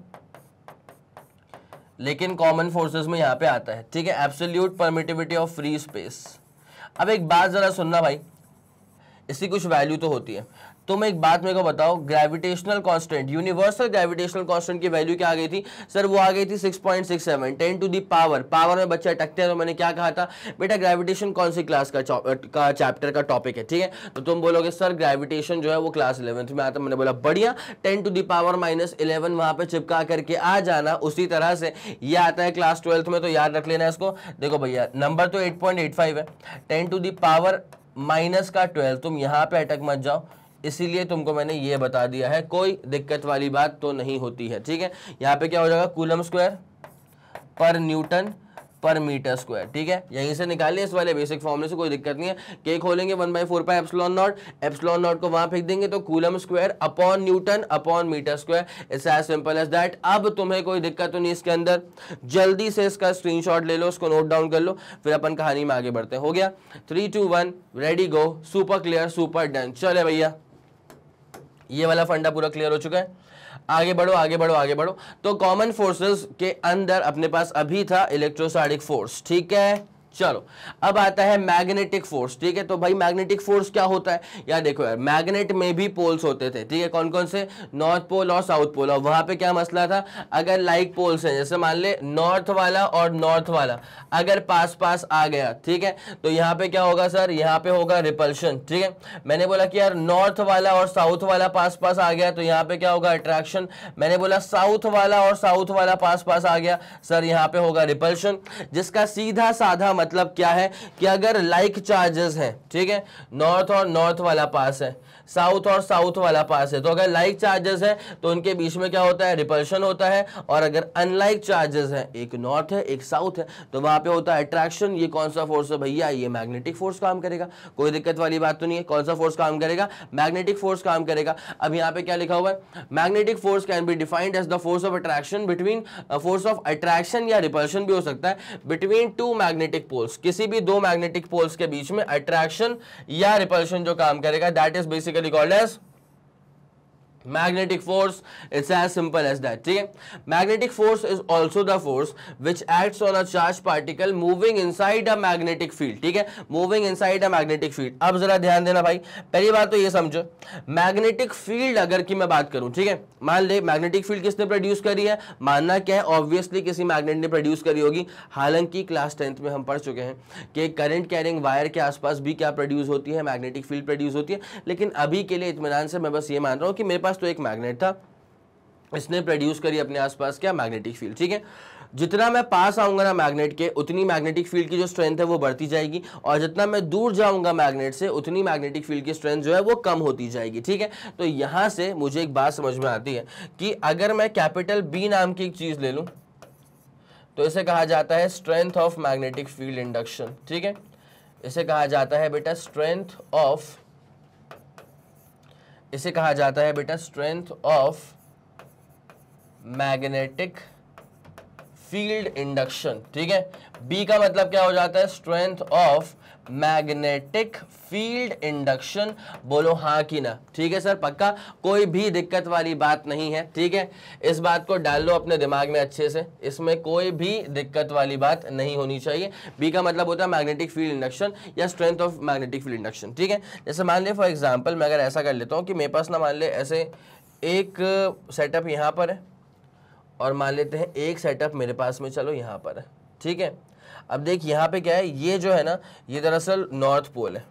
लेकिन कॉमन फोर्सेस में यहां पे आता है ठीक है absolute permittivity of free space अब एक बात जरा सुनना भाई इसकी कुछ वैल्यू तो होती है तो मैं एक बात मेरे को बताओ gravitational constant universal gravitational constant की वैल्यू क्या आ गई थी सर वो आ गई थी 6.67 ten to the power power में बच्चे अटकते हैं तो मैंने क्या कहा था बेटा ग्रेविटेशन कौन सी क्लास का का चैप्टर का टॉपिक है ठीक है तो तुम बोलोगे सर ग्रेविटेशन जो है वो क्लास इलेवंथ में आता मैंने बोला बढ़िया ten to the power minus eleven वहां पर चिपका करके आ जाना उसी तरह से यह आता है क्लास ट्वेल्थ में तो याद रख लेना इसको देखो भैया नंबर तो एट है ten to the power minus का ट्वेल्थ तुम यहाँ पे अटक मत जाओ इसीलिए तुमको मैंने ये बता दिया है कोई दिक्कत वाली बात तो नहीं होती है ठीक है यहाँ पे क्या हो जाएगा कूलम स्क्वायर पर न्यूटन पर मीटर स्क्वायर ठीक है यहीं से निकालिए इस वाले बेसिक फॉर्मूले से कोई दिक्कत नहीं है के खोलेंगे one by four pi epsilon naught epsilon naught को वहां फेंक देंगे तो coulomb square upon newton upon metre square it's as simple as that अब तुम्हें कोई दिक्कत तो नहीं इसके अंदर जल्दी से इसका शॉट ले लो उसको नोट डाउन कर लो फिर अपन कहानी में आगे बढ़ते हो गया three two one ready go super clear super done चले भैया ये वाला फंडा पूरा क्लियर हो चुका है आगे बढ़ो आगे बढ़ो आगे बढ़ो तो कॉमन फोर्सेस के अंदर अपने पास अभी था इलेक्ट्रोसाइडिक फोर्स ठीक है चलो अब आता है मैग्नेटिक फोर्स ठीक है तो भाई मैग्नेटिक फोर्स क्या होता है यार देखो यार मैग्नेट में भी पोल्स होते थे ठीक है कौन कौन से नॉर्थ पोल और साउथ पोल और वहां पे क्या मसला था अगर लाइक पोल्स हैं जैसे मान ले नॉर्थ वाला और नॉर्थ वाला अगर पास पास आ गया ठीक है तो यहाँ पे क्या होगा सर यहाँ पे होगा रिपल्शन ठीक है मैंने बोला कि यार नॉर्थ वाला और साउथ वाला पास पास आ गया तो यहाँ पे क्या होगा अट्रैक्शन मैंने बोला साउथ वाला और साउथ वाला पास पास आ गया सर यहाँ पे होगा रिपल्शन जिसका सीधा साधा मतलब क्या है कि अगर लाइक चार्जेस हैं ठीक है नॉर्थ और नॉर्थ वाला पास है साउथ और साउथ वाला पास है तो अगर लाइक चार्जेस है तो उनके बीच में क्या होता है रिपल्शन होता है और अगर अनलाइक चार्जेस है एक नॉर्थ है एक साउथ है तो वहां पे होता है अट्रैक्शन ये कौन सा फोर्स है भैया ये मैग्नेटिक फोर्स काम करेगा कोई दिक्कत वाली बात तो नहीं है कौन सा फोर्स काम करेगा मैग्नेटिक फोर्स काम करेगा अब यहाँ पे क्या लिखा हुआ है magnetic force can be defined as the force of attraction between force of attraction या रिपल्शन भी हो सकता है बिटवीन टू मैग्नेटिक पोल्स किसी भी दो मैग्नेटिक पोल्स के बीच में अट्रैक्शन या रिपल्शन जो काम करेगा that is basic automatically called as magnetic force it's as simple as that ठीक है magnetic force is also the force which acts on a charge particle moving inside a magnetic field ठीक है moving inside a magnetic field अब जरा ध्यान देना भाई पहली बात तो ये समझो मैग्नेटिक फील्ड अगर की मैं बात करूं ठीक है मान ले मैग्नेटिक फील्ड किसने प्रोड्यूस करी है मानना क्या है ऑब्वियसली किसी मैग्नेट ने प्रोड्यूस करी होगी हालांकि क्लास टेंथ में हम पढ़ चुके हैं कि करंट कैरिंग वायर के आसपास भी क्या प्रोड्यूस होती है मैग्नेटिक फील्ड प्रोड्यूस होती है लेकिन अभी के लिए इतमान से मैं बस ये मान रहा हूँ कि मेरे पास पास तो एक मैग्नेट था इसने प्रोड्यूस करी अपने आसपास क्या मैग्नेटिक फील्ड ठीक है जितना मैं पास आऊंगा ना मैग्नेट के उतनी मैग्नेटिक फील्ड की जो स्ट्रेंथ है वो बढ़ती जाएगी और जितना मैं दूर जाऊंगा मैग्नेट से उतनी मैग्नेटिक फील्ड की स्ट्रेंथ जो है वो कम होती जाएगी ठीक है तो यहां से मुझे एक बात समझ में आती है कि अगर मैं कैपिटल बी नाम की एक चीज़ ले लू तो इसे कहा जाता है strength of magnetic field induction ठीक है इसे कहा जाता है बेटा स्ट्रेंथ ऑफ इसे कहा जाता है बेटा strength of magnetic field induction ठीक है बी का मतलब क्या हो जाता है strength of magnetic field induction बोलो हाँ कि ना ठीक है सर पक्का कोई भी दिक्कत वाली बात नहीं है ठीक है इस बात को डाल लो अपने दिमाग में अच्छे से इसमें कोई भी दिक्कत वाली बात नहीं होनी चाहिए बी का मतलब होता है मैग्नेटिक फील्ड इंडक्शन या strength of magnetic field induction ठीक है जैसे मान लिया फॉर एग्जाम्पल मैं अगर ऐसा कर लेता हूँ कि मेरे पास ना मान ले ऐसे एक सेटअप यहाँ पर है और मान लेते हैं एक सेटअप मेरे पास में चलो यहाँ पर है ठीक है अब देख यहाँ पे क्या है ये जो है ना ये दरअसल नॉर्थ पोल है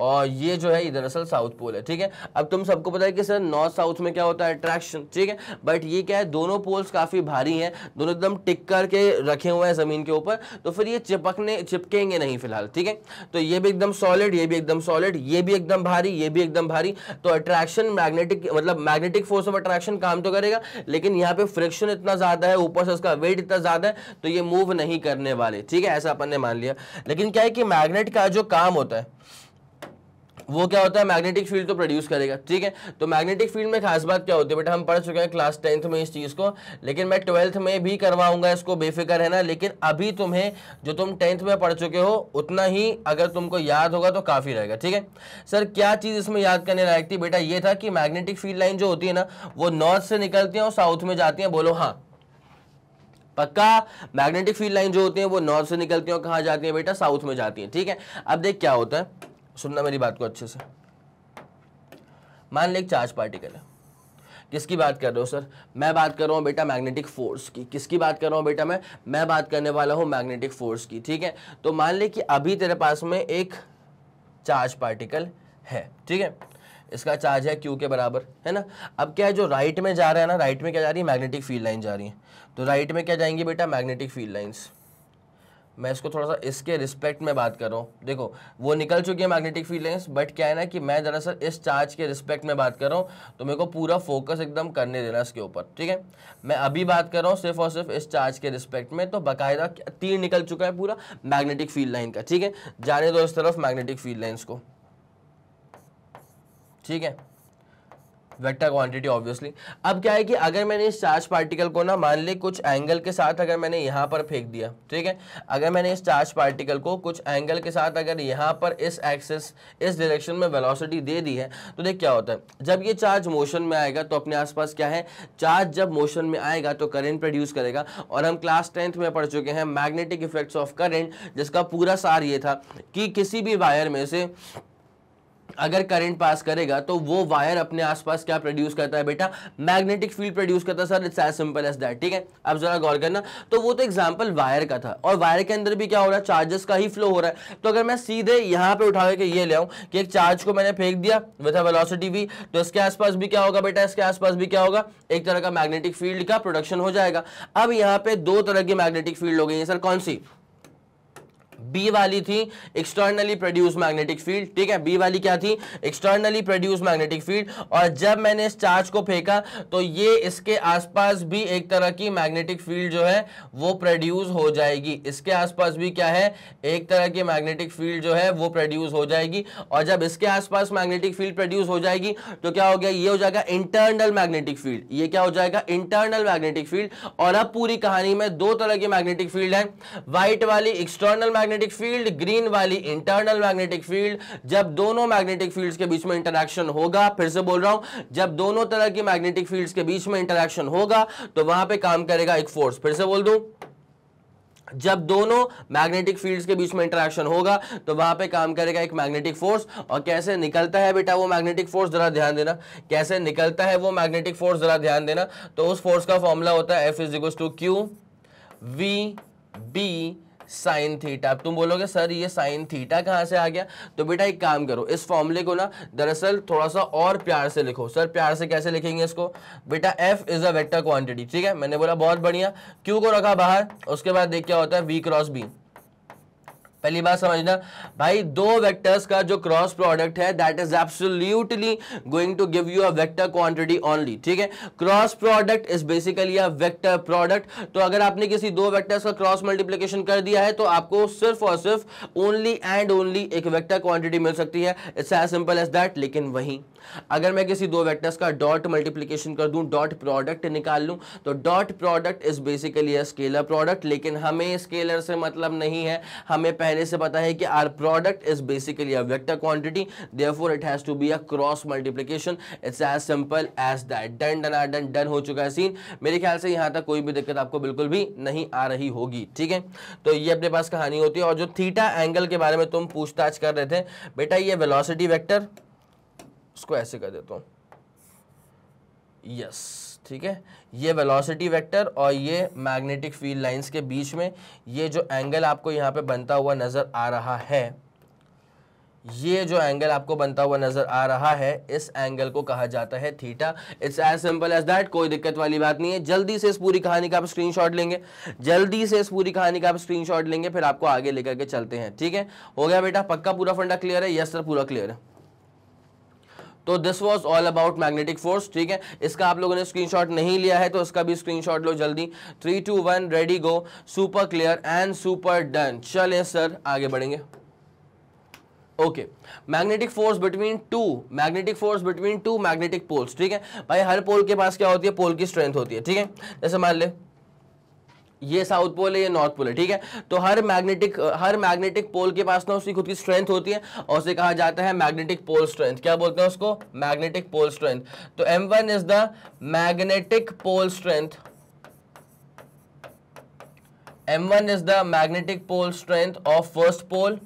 और ये जो है दरअसल साउथ पोल है ठीक है अब तुम सबको पता है कि सर नॉर्थ साउथ में क्या होता है अट्रैक्शन ठीक है बट ये क्या है दोनों पोल्स काफ़ी भारी हैं दोनों एकदम टिक करके रखे हुए हैं ज़मीन के ऊपर तो फिर ये चिपकने चिपकेंगे नहीं फिलहाल ठीक है तो ये भी एकदम सॉलिड ये भी एकदम सॉलिड ये भी एकदम भारी ये भी एकदम भारी तो अट्रैक्शन मैग्नेटिक मतलब मैग्नेटिक फोर्स ऑफ अट्रैक्शन काम तो करेगा लेकिन यहाँ पे फ्रिक्शन इतना ज़्यादा है ऊपर से उसका वेट इतना ज़्यादा है तो ये मूव नहीं करने वाले ठीक है ऐसा अपन ने मान लिया लेकिन क्या है कि मैग्नेट का जो काम होता है वो क्या होता है मैग्नेटिक फील्ड तो प्रोड्यूस करेगा ठीक है तो मैग्नेटिक फील्ड में खास बात क्या होती है बेटा हम पढ़ चुके हैं क्लास टेंथ में इस चीज़ को लेकिन मैं ट्वेल्थ में भी करवाऊंगा इसको बेफिक्र है ना लेकिन अभी तुम्हें जो तुम टेंथ में पढ़ चुके हो उतना ही अगर तुमको याद होगा तो काफ़ी रहेगा ठीक है सर क्या चीज़ इसमें याद करने लायक थी बेटा ये था कि मैग्नेटिक फील्ड लाइन जो होती है ना वो नॉर्थ से निकलती है और साउथ में जाती है बोलो हाँ पक्का मैग्नेटिक फील्ड लाइन जो होती है वो नॉर्थ से निकलती है और कहाँ जाती है बेटा साउथ में जाती है ठीक है अब देख क्या होता है सुनना मेरी बात को अच्छे से मान ले एक चार्ज पार्टिकल है किसकी बात कर रहे हो सर मैं बात कर रहा हूँ बेटा मैग्नेटिक फोर्स की किसकी बात कर रहा हूँ बेटा मैं मैं बात करने वाला हूँ मैग्नेटिक फोर्स की ठीक है तो मान ले कि अभी तेरे पास में एक चार्ज पार्टिकल है ठीक है इसका चार्ज है क्यू के बराबर है ना अब क्या है जो राइट में जा रहा है ना राइट में क्या जा रही है मैग्नेटिक फील्ड लाइन जा रही है तो राइट में क्या जाएंगी बेटा मैग्नेटिक फील्ड लाइन्स मैं इसको थोड़ा सा इसके रिस्पेक्ट में बात कर रहा हूँ देखो वो निकल चुकी है मैग्नेटिक फील्ड लेंस बट क्या है ना कि मैं दरअसल इस चार्ज के रिस्पेक्ट में बात कर रहा हूँ तो मेरे को पूरा फोकस एकदम करने देना इसके ऊपर ठीक है मैं अभी बात कर रहा हूँ सिर्फ और सिर्फ इस चार्ज के रिस्पेक्ट में तो बाकायदा तीर निकल चुका है पूरा मैग्नेटिक फील्ड लाइन का ठीक है जाने दो इस तरफ मैग्नेटिक फील्ड लाइन्स को ठीक है वेक्टर क्वांटिटी ऑब्वियसली अब क्या है कि अगर मैंने इस चार्ज पार्टिकल को ना मान ले कुछ एंगल के साथ अगर मैंने यहाँ पर फेंक दिया ठीक है अगर मैंने इस चार्ज पार्टिकल को कुछ एंगल के साथ अगर यहाँ पर इस एक्सेस इस डायरेक्शन में वेलोसिटी दे दी है तो देख क्या होता है जब ये चार्ज मोशन में आएगा तो अपने आसपास क्या है चार्ज जब मोशन में आएगा तो करेंट प्रोड्यूस करेगा और हम क्लास टेंथ में पढ़ चुके हैं मैग्नेटिक इफेक्ट्स ऑफ करेंट जिसका पूरा सार ये था कि किसी भी वायर में से अगर करंट पास करेगा तो वो वायर अपने आसपास क्या प्रोड्यूस करता है बेटा मैग्नेटिक फील्ड प्रोड्यूस करता है sir it's as simple as that ठीक है अब जरा गौर करना तो वो तो एग्जाम्पल वायर का था और वायर के अंदर भी क्या हो रहा है चार्जेस का ही फ्लो हो रहा है तो अगर मैं सीधे यहाँ पे उठा के ये ले आऊँ कि एक चार्ज को मैंने फेंक दिया विथ अ वेलोसिटी भी तो इसके आसपास भी क्या होगा बेटा इसके आसपास भी क्या होगा एक तरह का मैग्नेटिक फील्ड का प्रोडक्शन हो जाएगा अब यहाँ पे दो तरह की मैग्नेटिक फील्ड हो गई है सर कौन सी बी वाली थी एक्सटर्नली प्रोड्यूस मैग्नेटिक फील्ड ठीक है बी वाली क्या थी एक्सटर्नली प्रोड्यूस मैग्नेटिक फील्ड और जब मैंने इस चार्ज को फेंका तो ये इसके आसपास भी एक तरह की मैग्नेटिक फील्ड जो है वो प्रोड्यूस हो जाएगी इसके आसपास भी क्या है एक तरह की मैग्नेटिक फील्ड जो है वो प्रोड्यूस हो जाएगी और जब इसके आसपास मैग्नेटिक फील्ड प्रोड्यूस हो जाएगी तो क्या हो गया ये हो जाएगा इंटरनल मैग्नेटिक फील्ड ये क्या हो जाएगा इंटरनल मैग्नेटिक फील्ड और अब पूरी कहानी में दो तरह की मैग्नेटिक फील्ड है व्हाइट वाली एक्सटर्नल मैग्नेटिक फील्ड ग्रीन वाली इंटरनल मैग्नेटिक फील्ड जब दोनों मैग्नेटिक फील्ड के बीच में इंटरक्शन होगा फिर से बोल रहा हूं जब दोनों तरह की मैग्नेटिक फील्ड के बीच में इंटरक्शन होगा तो वहां पर काम करेगा एक फोर्स फिर से बोल दू जब दोनों मैग्नेटिक फील्ड्स के बीच में इंटरेक्शन होगा तो वहां पे काम करेगा एक मैग्नेटिक तो फोर्स और कैसे निकलता है बेटा वो मैग्नेटिक फोर्स जरा ध्यान देना कैसे निकलता है वो मैग्नेटिक फोर्स जरा ध्यान देना तो उस फोर्स का फॉर्मूला होता है F is equal to Q V B sine theta अब तुम बोलोगे सर ये साइन थीटा कहाँ से आ गया तो बेटा एक काम करो इस फॉर्मूले को ना दरअसल थोड़ा सा और प्यार से लिखो सर प्यार से कैसे लिखेंगे इसको बेटा F is a vector quantity ठीक है मैंने बोला बहुत बढ़िया क्यू को रखा बाहर उसके बाद देख क्या होता है वी क्रॉस बी पहली बात समझना भाई दो वेक्टर्स का जो क्रॉस प्रोडक्ट है that is absolutely going to give you a vector quantity only ठीक है cross product is basically a vector product तो अगर आपने किसी दो वेक्टर्स का क्रॉस मल्टीप्लिकेशन कर दिया है तो आपको सिर्फ और सिर्फ ओनली एंड ओनली एक वेक्टर क्वांटिटी मिल सकती है it's as simple as that लेकिन वहीं अगर मैं किसी दो वेक्टर्स का डॉट मल्टीप्लीकेशन कर दूं डॉट प्रोडक्ट निकाल लूं तो dot product is basically a scalar product लेकिन हमें स्केलर से मतलब नहीं है हमें पहले पहले से पता है कि our product is basically a vector quantity therefore it has to be a cross multiplication it's as simple as that done done are done done हो चुका है सीन मेरे ख्याल से यहां तक कोई भी दिक्कत आपको बिल्कुल भी नहीं आ रही होगी ठीक है तो ये अपने पास कहानी होती है और जो थीटा एंगल के बारे में तुम पूछताछ कर रहे थे बेटा ये वेलोसिटी वेक्टर उसको ऐसे कर देता हूं यस ठीक है ये वेलोसिटी वेक्टर और ये मैग्नेटिक फील्ड लाइंस के बीच में ये जो एंगल आपको यहाँ पे बनता हुआ नज़र आ रहा है ये जो एंगल आपको बनता हुआ नज़र आ रहा है इस एंगल को कहा जाता है theta it's as simple as that कोई दिक्कत वाली बात नहीं है जल्दी से इस पूरी कहानी का आप स्क्रीनशॉट लेंगे जल्दी से इस पूरी कहानी का आप स्क्रीनशॉट लेंगे फिर आपको आगे लेकर के चलते हैं ठीक है हो गया बेटा पक्का पूरा फंडा क्लियर है यस सर पूरा क्लियर है तो this was all about magnetic force ठीक है इसका आप लोगों ने स्क्रीन नहीं लिया है तो इसका भी स्क्रीनशॉट लो जल्दी three two one ready go super clear and super done चले सर आगे बढ़ेंगे okay magnetic force between two magnetic force between two magnetic poles ठीक है भाई हर पोल के पास क्या होती है पोल की स्ट्रेंथ होती है ठीक है जैसे मान ले ये साउथ पोल है ये नॉर्थ पोल है ठीक है तो हर मैग्नेटिक हर मैग्नेटिक पोल के पास ना उसकी खुद की स्ट्रेंथ होती है और उसे कहा जाता है मैग्नेटिक पोल स्ट्रेंथ क्या बोलते हैं उसको मैग्नेटिक पोल स्ट्रेंथ तो M one is the magnetic pole strength M one is the magnetic pole strength of first pole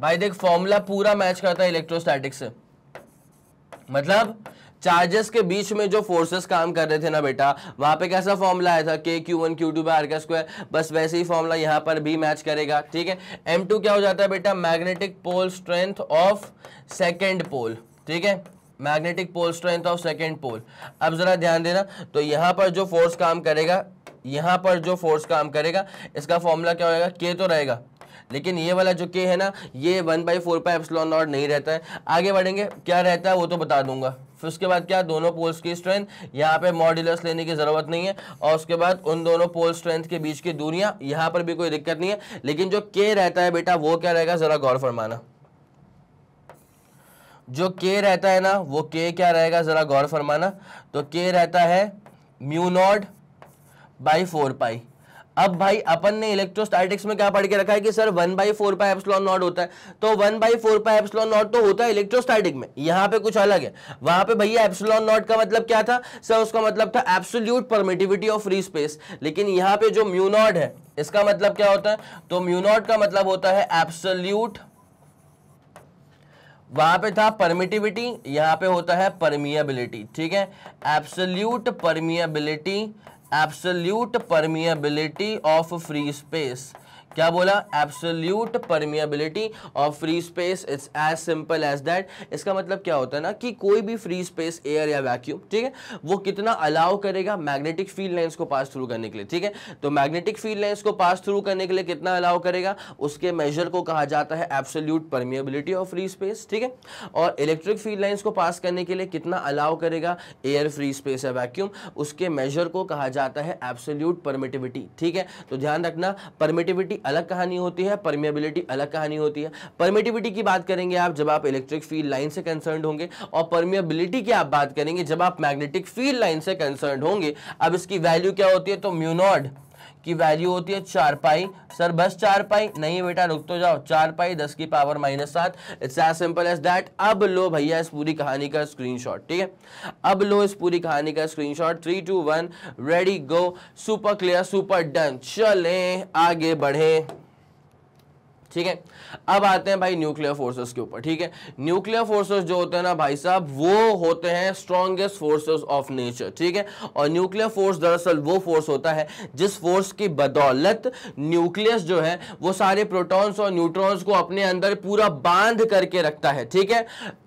भाई देख फॉर्मूला पूरा मैच करता है इलेक्ट्रोस्टैटिक से मतलब चार्जेस के बीच में जो फोर्सेस काम कर रहे थे ना बेटा वहां पे कैसा फॉर्मूला आया था K Q one Q two by R का स्क्वायर बस वैसे ही फॉर्मूला यहाँ पर भी मैच करेगा ठीक है एम टू क्या हो जाता है बेटा magnetic pole strength of second pole ठीक है magnetic pole strength of second pole अब जरा ध्यान देना तो यहां पर जो फोर्स काम करेगा यहाँ पर जो फोर्स काम करेगा इसका फॉर्मूला क्या होगा के तो रहेगा लेकिन ये वाला जो के है ना ये one by four pi epsilon naught नहीं रहता है आगे बढ़ेंगे क्या रहता है वो तो बता दूंगा फिर उसके बाद क्या दोनों पोल्स की स्ट्रेंथ यहाँ पे मॉड्यूलस लेने की ज़रूरत नहीं है और उसके बाद उन दोनों पोल स्ट्रेंथ के बीच की दूरियां यहाँ पर भी कोई दिक्कत नहीं है लेकिन जो के रहता है बेटा वो क्या रहेगा ज़रा गौर फरमाना जो के रहता है ना वो के क्या रहेगा ज़रा गौर फरमाना तो के रहता है mu naught by four pi अब भाई अपन ने इलेक्ट्रोस्टैटिक्स में क्या पढ़ के रखा है कि sir one by four pi epsilon naught होता है तो one by four pi epsilon naught तो होता है इलेक्ट्रोस्टैटिक में यहां पे कुछ अलग है वहां पे भैया एप्सलॉन नॉट का मतलब क्या था सर उसका मतलब था absolute permittivity of free space लेकिन यहां पे जो म्यूनॉट है इसका मतलब क्या होता है तो म्यूनॉट का मतलब होता है एब्सोल्यूट वहां पे था परमिटिविटी यहां पे होता है परमिएबिलिटी ठीक है absolute permeability absolute permeability of free space क्या बोला absolute permeability of free space it's as simple as that इसका मतलब क्या होता है ना कि कोई भी फ्री स्पेस एयर या वैक्यूम ठीक है वो कितना अलाउ करेगा मैग्नेटिक फील्ड लाइन्स को पास थ्रू करने के लिए ठीक है तो मैग्नेटिक फील्ड लाइन्स को पास थ्रू करने के लिए कितना अलाउ करेगा उसके मेजर को कहा जाता है absolute permeability of free space ठीक है और इलेक्ट्रिक फील्ड लाइन्स को पास करने के लिए कितना अलाउ करेगा एयर फ्री स्पेस या वैक्यूम उसके मेजर को कहा जाता है एब्सोल्यूट परमिटिविटी ठीक है तो ध्यान रखना परमिटिविटी अलग कहानी होती है परमिएबिलिटी अलग कहानी होती है परमिटिविटी की बात करेंगे आप जब आप इलेक्ट्रिक फील्ड लाइन से कंसर्न होंगे और परमिबिलिटी की आप बात करेंगे जब आप मैग्नेटिक फील्ड लाइन से कंसर्न होंगे अब इसकी वैल्यू क्या होती है तो म्यूनॉड की वैल्यू होती है चार पाई सर बस चार पाई नहीं बेटा रुक तो जाओ चार पाई दस की पावर माइनस सात it's as simple as that अब लो भैया इस पूरी कहानी का स्क्रीनशॉट ठीक है अब लो इस पूरी कहानी का screenshot three two one ready go super clear super done चले आगे बढ़े ठीक है अब आते हैं भाई न्यूक्लियर फोर्सेस के ऊपर ठीक है न्यूक्लियर फोर्सेस जो होते हैं ना भाई साहब वो होते हैं स्ट्रॉन्गेस्ट फोर्सेस ऑफ नेचर ठीक है और न्यूक्लियर फोर्स दरअसल वो फोर्स होता है जिस फोर्स की बदौलत न्यूक्लियस जो है वो सारे प्रोटॉन्स और न्यूट्रॉन्स को अपने अंदर पूरा बांध करके रखता है ठीक है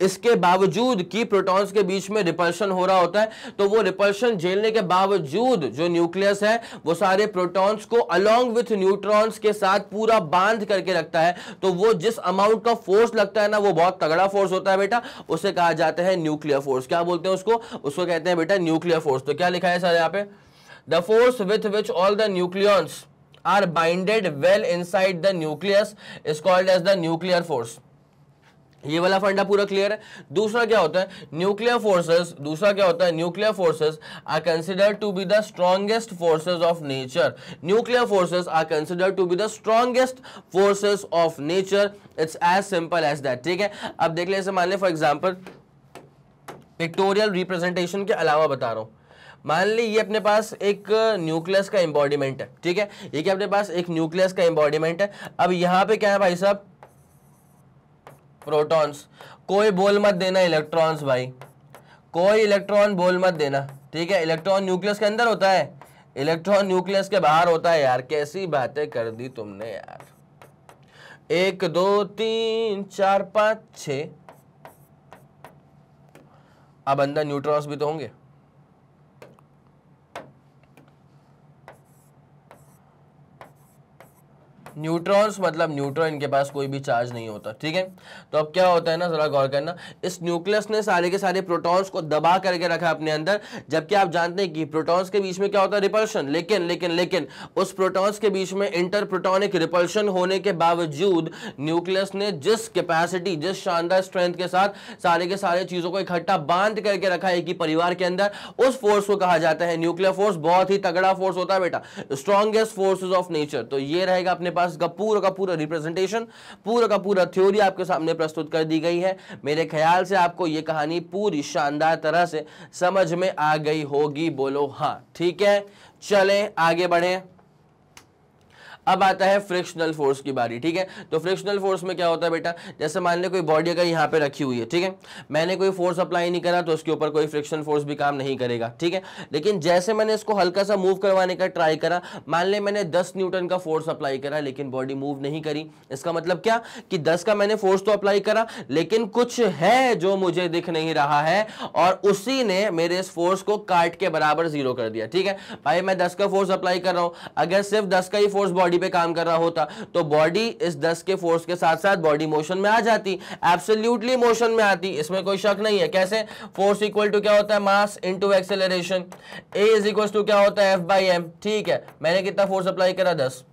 इसके बावजूद कि प्रोटॉन्स के बीच में रिपल्शन हो रहा होता है तो वो रिपल्शन झेलने के बावजूद जो न्यूक्लियस है वो सारे प्रोटॉन्स को अलॉन्ग विथ न्यूट्रॉन्स के साथ पूरा बांध करके रखता लगता है तो वो जिस अमाउंट का फोर्स लगता है ना वो बहुत तगड़ा फोर्स होता है बेटा उसे कहा जाता है न्यूक्लियर फोर्स क्या बोलते हैं उसको उसको कहते हैं बेटा न्यूक्लियर फोर्स तो क्या लिखा है सर यहाँ पे the force with which all the nucleons are binded well inside the nucleus is called as the nuclear force ये वाला फंडा पूरा क्लियर है दूसरा क्या होता है न्यूक्लियर फोर्सेस दूसरा क्या होता है nuclear forces are consider to be the strongest forces of nature nuclear forces are consider to be the strongest forces of nature it's as simple as that ठीक है अब देख ले मान ले फॉर एग्जाम्पल पिक्टोरियल रिप्रेजेंटेशन के अलावा बता रहा हूँ मान ली ये अपने पास एक न्यूक्लियस uh, का एम्बॉडीमेंट है ठीक है ये क्या अपने पास एक न्यूक्लियस का एम्बॉडीमेंट है अब यहाँ पे क्या है भाई साहब प्रोटॉन्स कोई बोल मत देना इलेक्ट्रॉन्स भाई कोई इलेक्ट्रॉन बोल मत देना ठीक है इलेक्ट्रॉन न्यूक्लियस के अंदर होता है इलेक्ट्रॉन न्यूक्लियस के बाहर होता है यार कैसी बातें कर दी तुमने यार एक दो तीन चार पाँच छ अब अंदर न्यूट्रॉन्स भी तो होंगे न्यूट्रॉन्स मतलब न्यूट्रॉन इनके पास कोई भी चार्ज नहीं होता ठीक है तो अब क्या होता है ना जरा गौर करना इस न्यूक्लियस ने सारे के सारे प्रोटॉन्स को दबा करके रखा अपने अंदर जबकि आप जानते हैं कि प्रोटॉन्स के बीच में क्या होता है रिपल्शन लेकिन लेकिन लेकिन उस प्रोटॉन्स के बीच में इंटरप्रोटॉनिक रिपल्शन होने के बावजूद न्यूक्लियस ने जिस कैपेसिटी जिस शानदार स्ट्रेंथ के साथ सारे के सारे चीजों को इकट्ठा बांध करके रखा है कि परिवार के अंदर उस फोर्स को कहा जाता है न्यूक्लियर फोर्स बहुत ही तगड़ा फोर्स होता है बेटा स्ट्रॉन्गेस्ट फोर्स ऑफ नेचर तो ये रहेगा अपने पास पास का पूरा का पूरा रिप्रेजेंटेशन पूरा का पूरा थ्योरी आपके सामने प्रस्तुत कर दी गई है मेरे ख्याल से आपको ये कहानी पूरी शानदार तरह से समझ में आ गई होगी बोलो हाँ ठीक है चले आगे बढ़े अब आता है फ्रिक्शनल फोर्स की बारी ठीक है तो फ्रिक्शनल फोर्स में क्या होता है बेटा जैसे मान लें कोई बॉडी अगर यहाँ पे रखी हुई है ठीक है मैंने कोई फोर्स अप्लाई नहीं करा तो उसके ऊपर कोई फ्रिक्शन फोर्स भी काम नहीं करेगा ठीक है लेकिन जैसे मैंने इसको हल्का सा मूव करवाने का ट्राई करा मान लें मैंने दस न्यूटन का फोर्स अप्लाई करा लेकिन बॉडी मूव नहीं करी इसका मतलब क्या कि दस का मैंने फोर्स तो अप्लाई करा लेकिन कुछ है जो मुझे दिख नहीं रहा है और उसी ने मेरे इस फोर्स को काट के बराबर जीरो कर दिया ठीक है भाई मैं दस का फोर्स अप्लाई कर रहा हूँ अगर सिर्फ दस का ही फोर्स बॉडी बॉडी पे काम कर रहा होता तो बॉडी इस दस के फोर्स के साथ साथ बॉडी मोशन में आ जाती एब्सोल्यूटली मोशन में आती इसमें कोई शक नहीं है कैसे फोर्स इक्वल टू क्या होता है mass into acceleration A is equal to क्या होता है एफ बाई एम ठीक है मैंने कितना फोर्स अप्लाई करा दस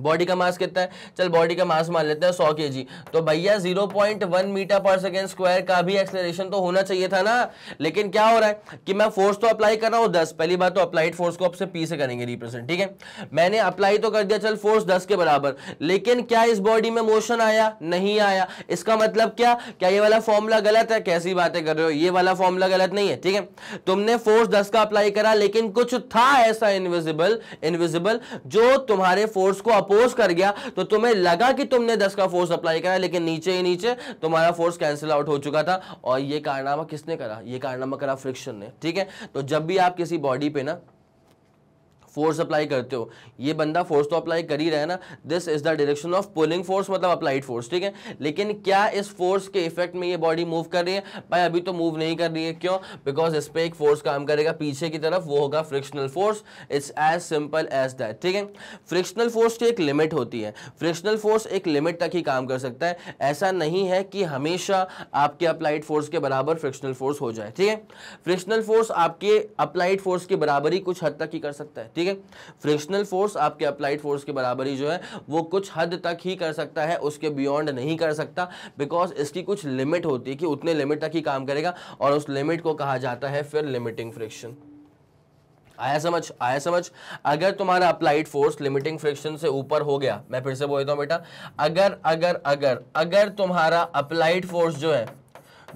बॉडी का मास कितना है चल बॉडी का मास मान लेते हैं 100 के तो भैया 0.1 मीटर पर सेकेंड स्क्वायर का भी एक्सेलरेशन तो होना चाहिए था ना लेकिन क्या हो रहा है कि मैं फोर्स तो अप्लाई कर रहा हूँ दस पहली बात तो अप्लाइड फोर्स को आपसे पी से करेंगे रिप्रेजेंट ठीक है मैंने अप्लाई तो कर दिया चल फोर्स दस के बराबर लेकिन क्या इस बॉडी में मोशन आया नहीं आया इसका मतलब क्या क्या ये वाला फॉर्मूला गलत है कैसी बातें कर रहे हो ये वाला फॉर्मूला गलत नहीं है ठीक है तुमने फोर्स दस का अप्लाई करा लेकिन कुछ था ऐसा इनविजिबल इनविजिबल जो तुम्हारे फोर्स को अपोज कर गया तो तुम्हें लगा कि तुमने दस का फोर्स अप्लाई करा लेकिन नीचे ही नीचे तुम्हारा फोर्स कैंसिल आउट हो चुका था और ये कारनामा किसने करा ये कारनामा करा फ्रिक्शन ने ठीक है तो जब भी आप किसी बॉडी पे ना फोर्स अप्लाई करते हो ये बंदा फोर्स तो अप्लाई कर ही रहा है ना this is the direction of pulling force मतलब अप्लाइड फोर्स ठीक है लेकिन क्या इस फोर्स के इफेक्ट में ये बॉडी मूव कर रही है भाई अभी तो मूव नहीं कर रही है क्यों बिकॉज इस पर एक फोर्स काम करेगा पीछे की तरफ वो होगा frictional force it's as simple as that ठीक है फ्रिक्शनल फोर्स की एक लिमिट होती है फ्रिक्शनल फोर्स एक लिमिट तक ही काम कर सकता है ऐसा नहीं है कि हमेशा आपके अप्लाइड फोर्स के बराबर फ्रिक्शनल फोर्स हो जाए ठीक है फ्रिक्शनल फोर्स आपके अप्लाइड फोर्स के बराबर ही कुछ हद तक ही कर सकता है ठीक ठीक है फ्रिक्शनल फोर्स आपके अप्लाइड फोर्स के बराबर ही जो है वो कुछ हद तक ही कर सकता है उसके बियॉन्ड नहीं कर सकता बिकॉज इसकी कुछ लिमिट होती है कि उतने लिमिट तक ही काम करेगा और उस लिमिट को कहा जाता है फिर लिमिटिंग फ्रिक्शन आया समझ आया समझ अगर तुम्हारा अप्लाइड फोर्स लिमिटिंग फ्रिक्शन से ऊपर हो गया मैं फिर से बोल देता हूँ बेटा अगर अगर अगर अगर तुम्हारा अप्लाइड फोर्स जो है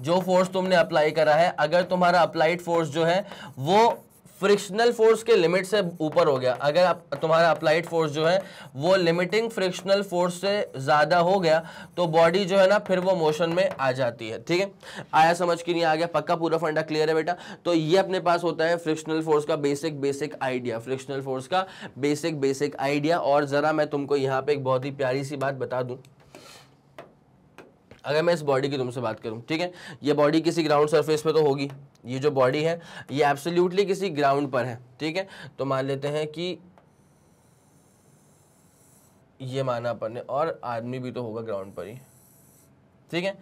जो फोर्स तुमने अप्लाई करा है अगर तुम्हारा अप्लाइड फोर्स जो है वो फ्रिक्शनल फोर्स के लिमिट से ऊपर हो गया अगर आप तुम्हारा अप्लाइड फोर्स जो है वो लिमिटिंग फ्रिक्शनल फोर्स से ज़्यादा हो गया तो बॉडी जो है ना फिर वो मोशन में आ जाती है ठीक है आया समझ के नहीं आ गया पक्का पूरा फंडा क्लियर है बेटा तो ये अपने पास होता है फ्रिक्शनल फोर्स का basic basic idea frictional force का बेसिक बेसिक आइडिया और ज़रा मैं तुमको यहाँ पे एक बहुत ही प्यारी सी बात बता दूँ अगर मैं इस बॉडी की तुमसे बात करूं ठीक है ये बॉडी किसी ग्राउंड सरफेस पे तो होगी ये जो बॉडी है ये एब्सोल्यूटली किसी ग्राउंड पर है ठीक है तो मान लेते हैं कि ये माना अपन ने और आदमी भी तो होगा ग्राउंड पर ही ठीक है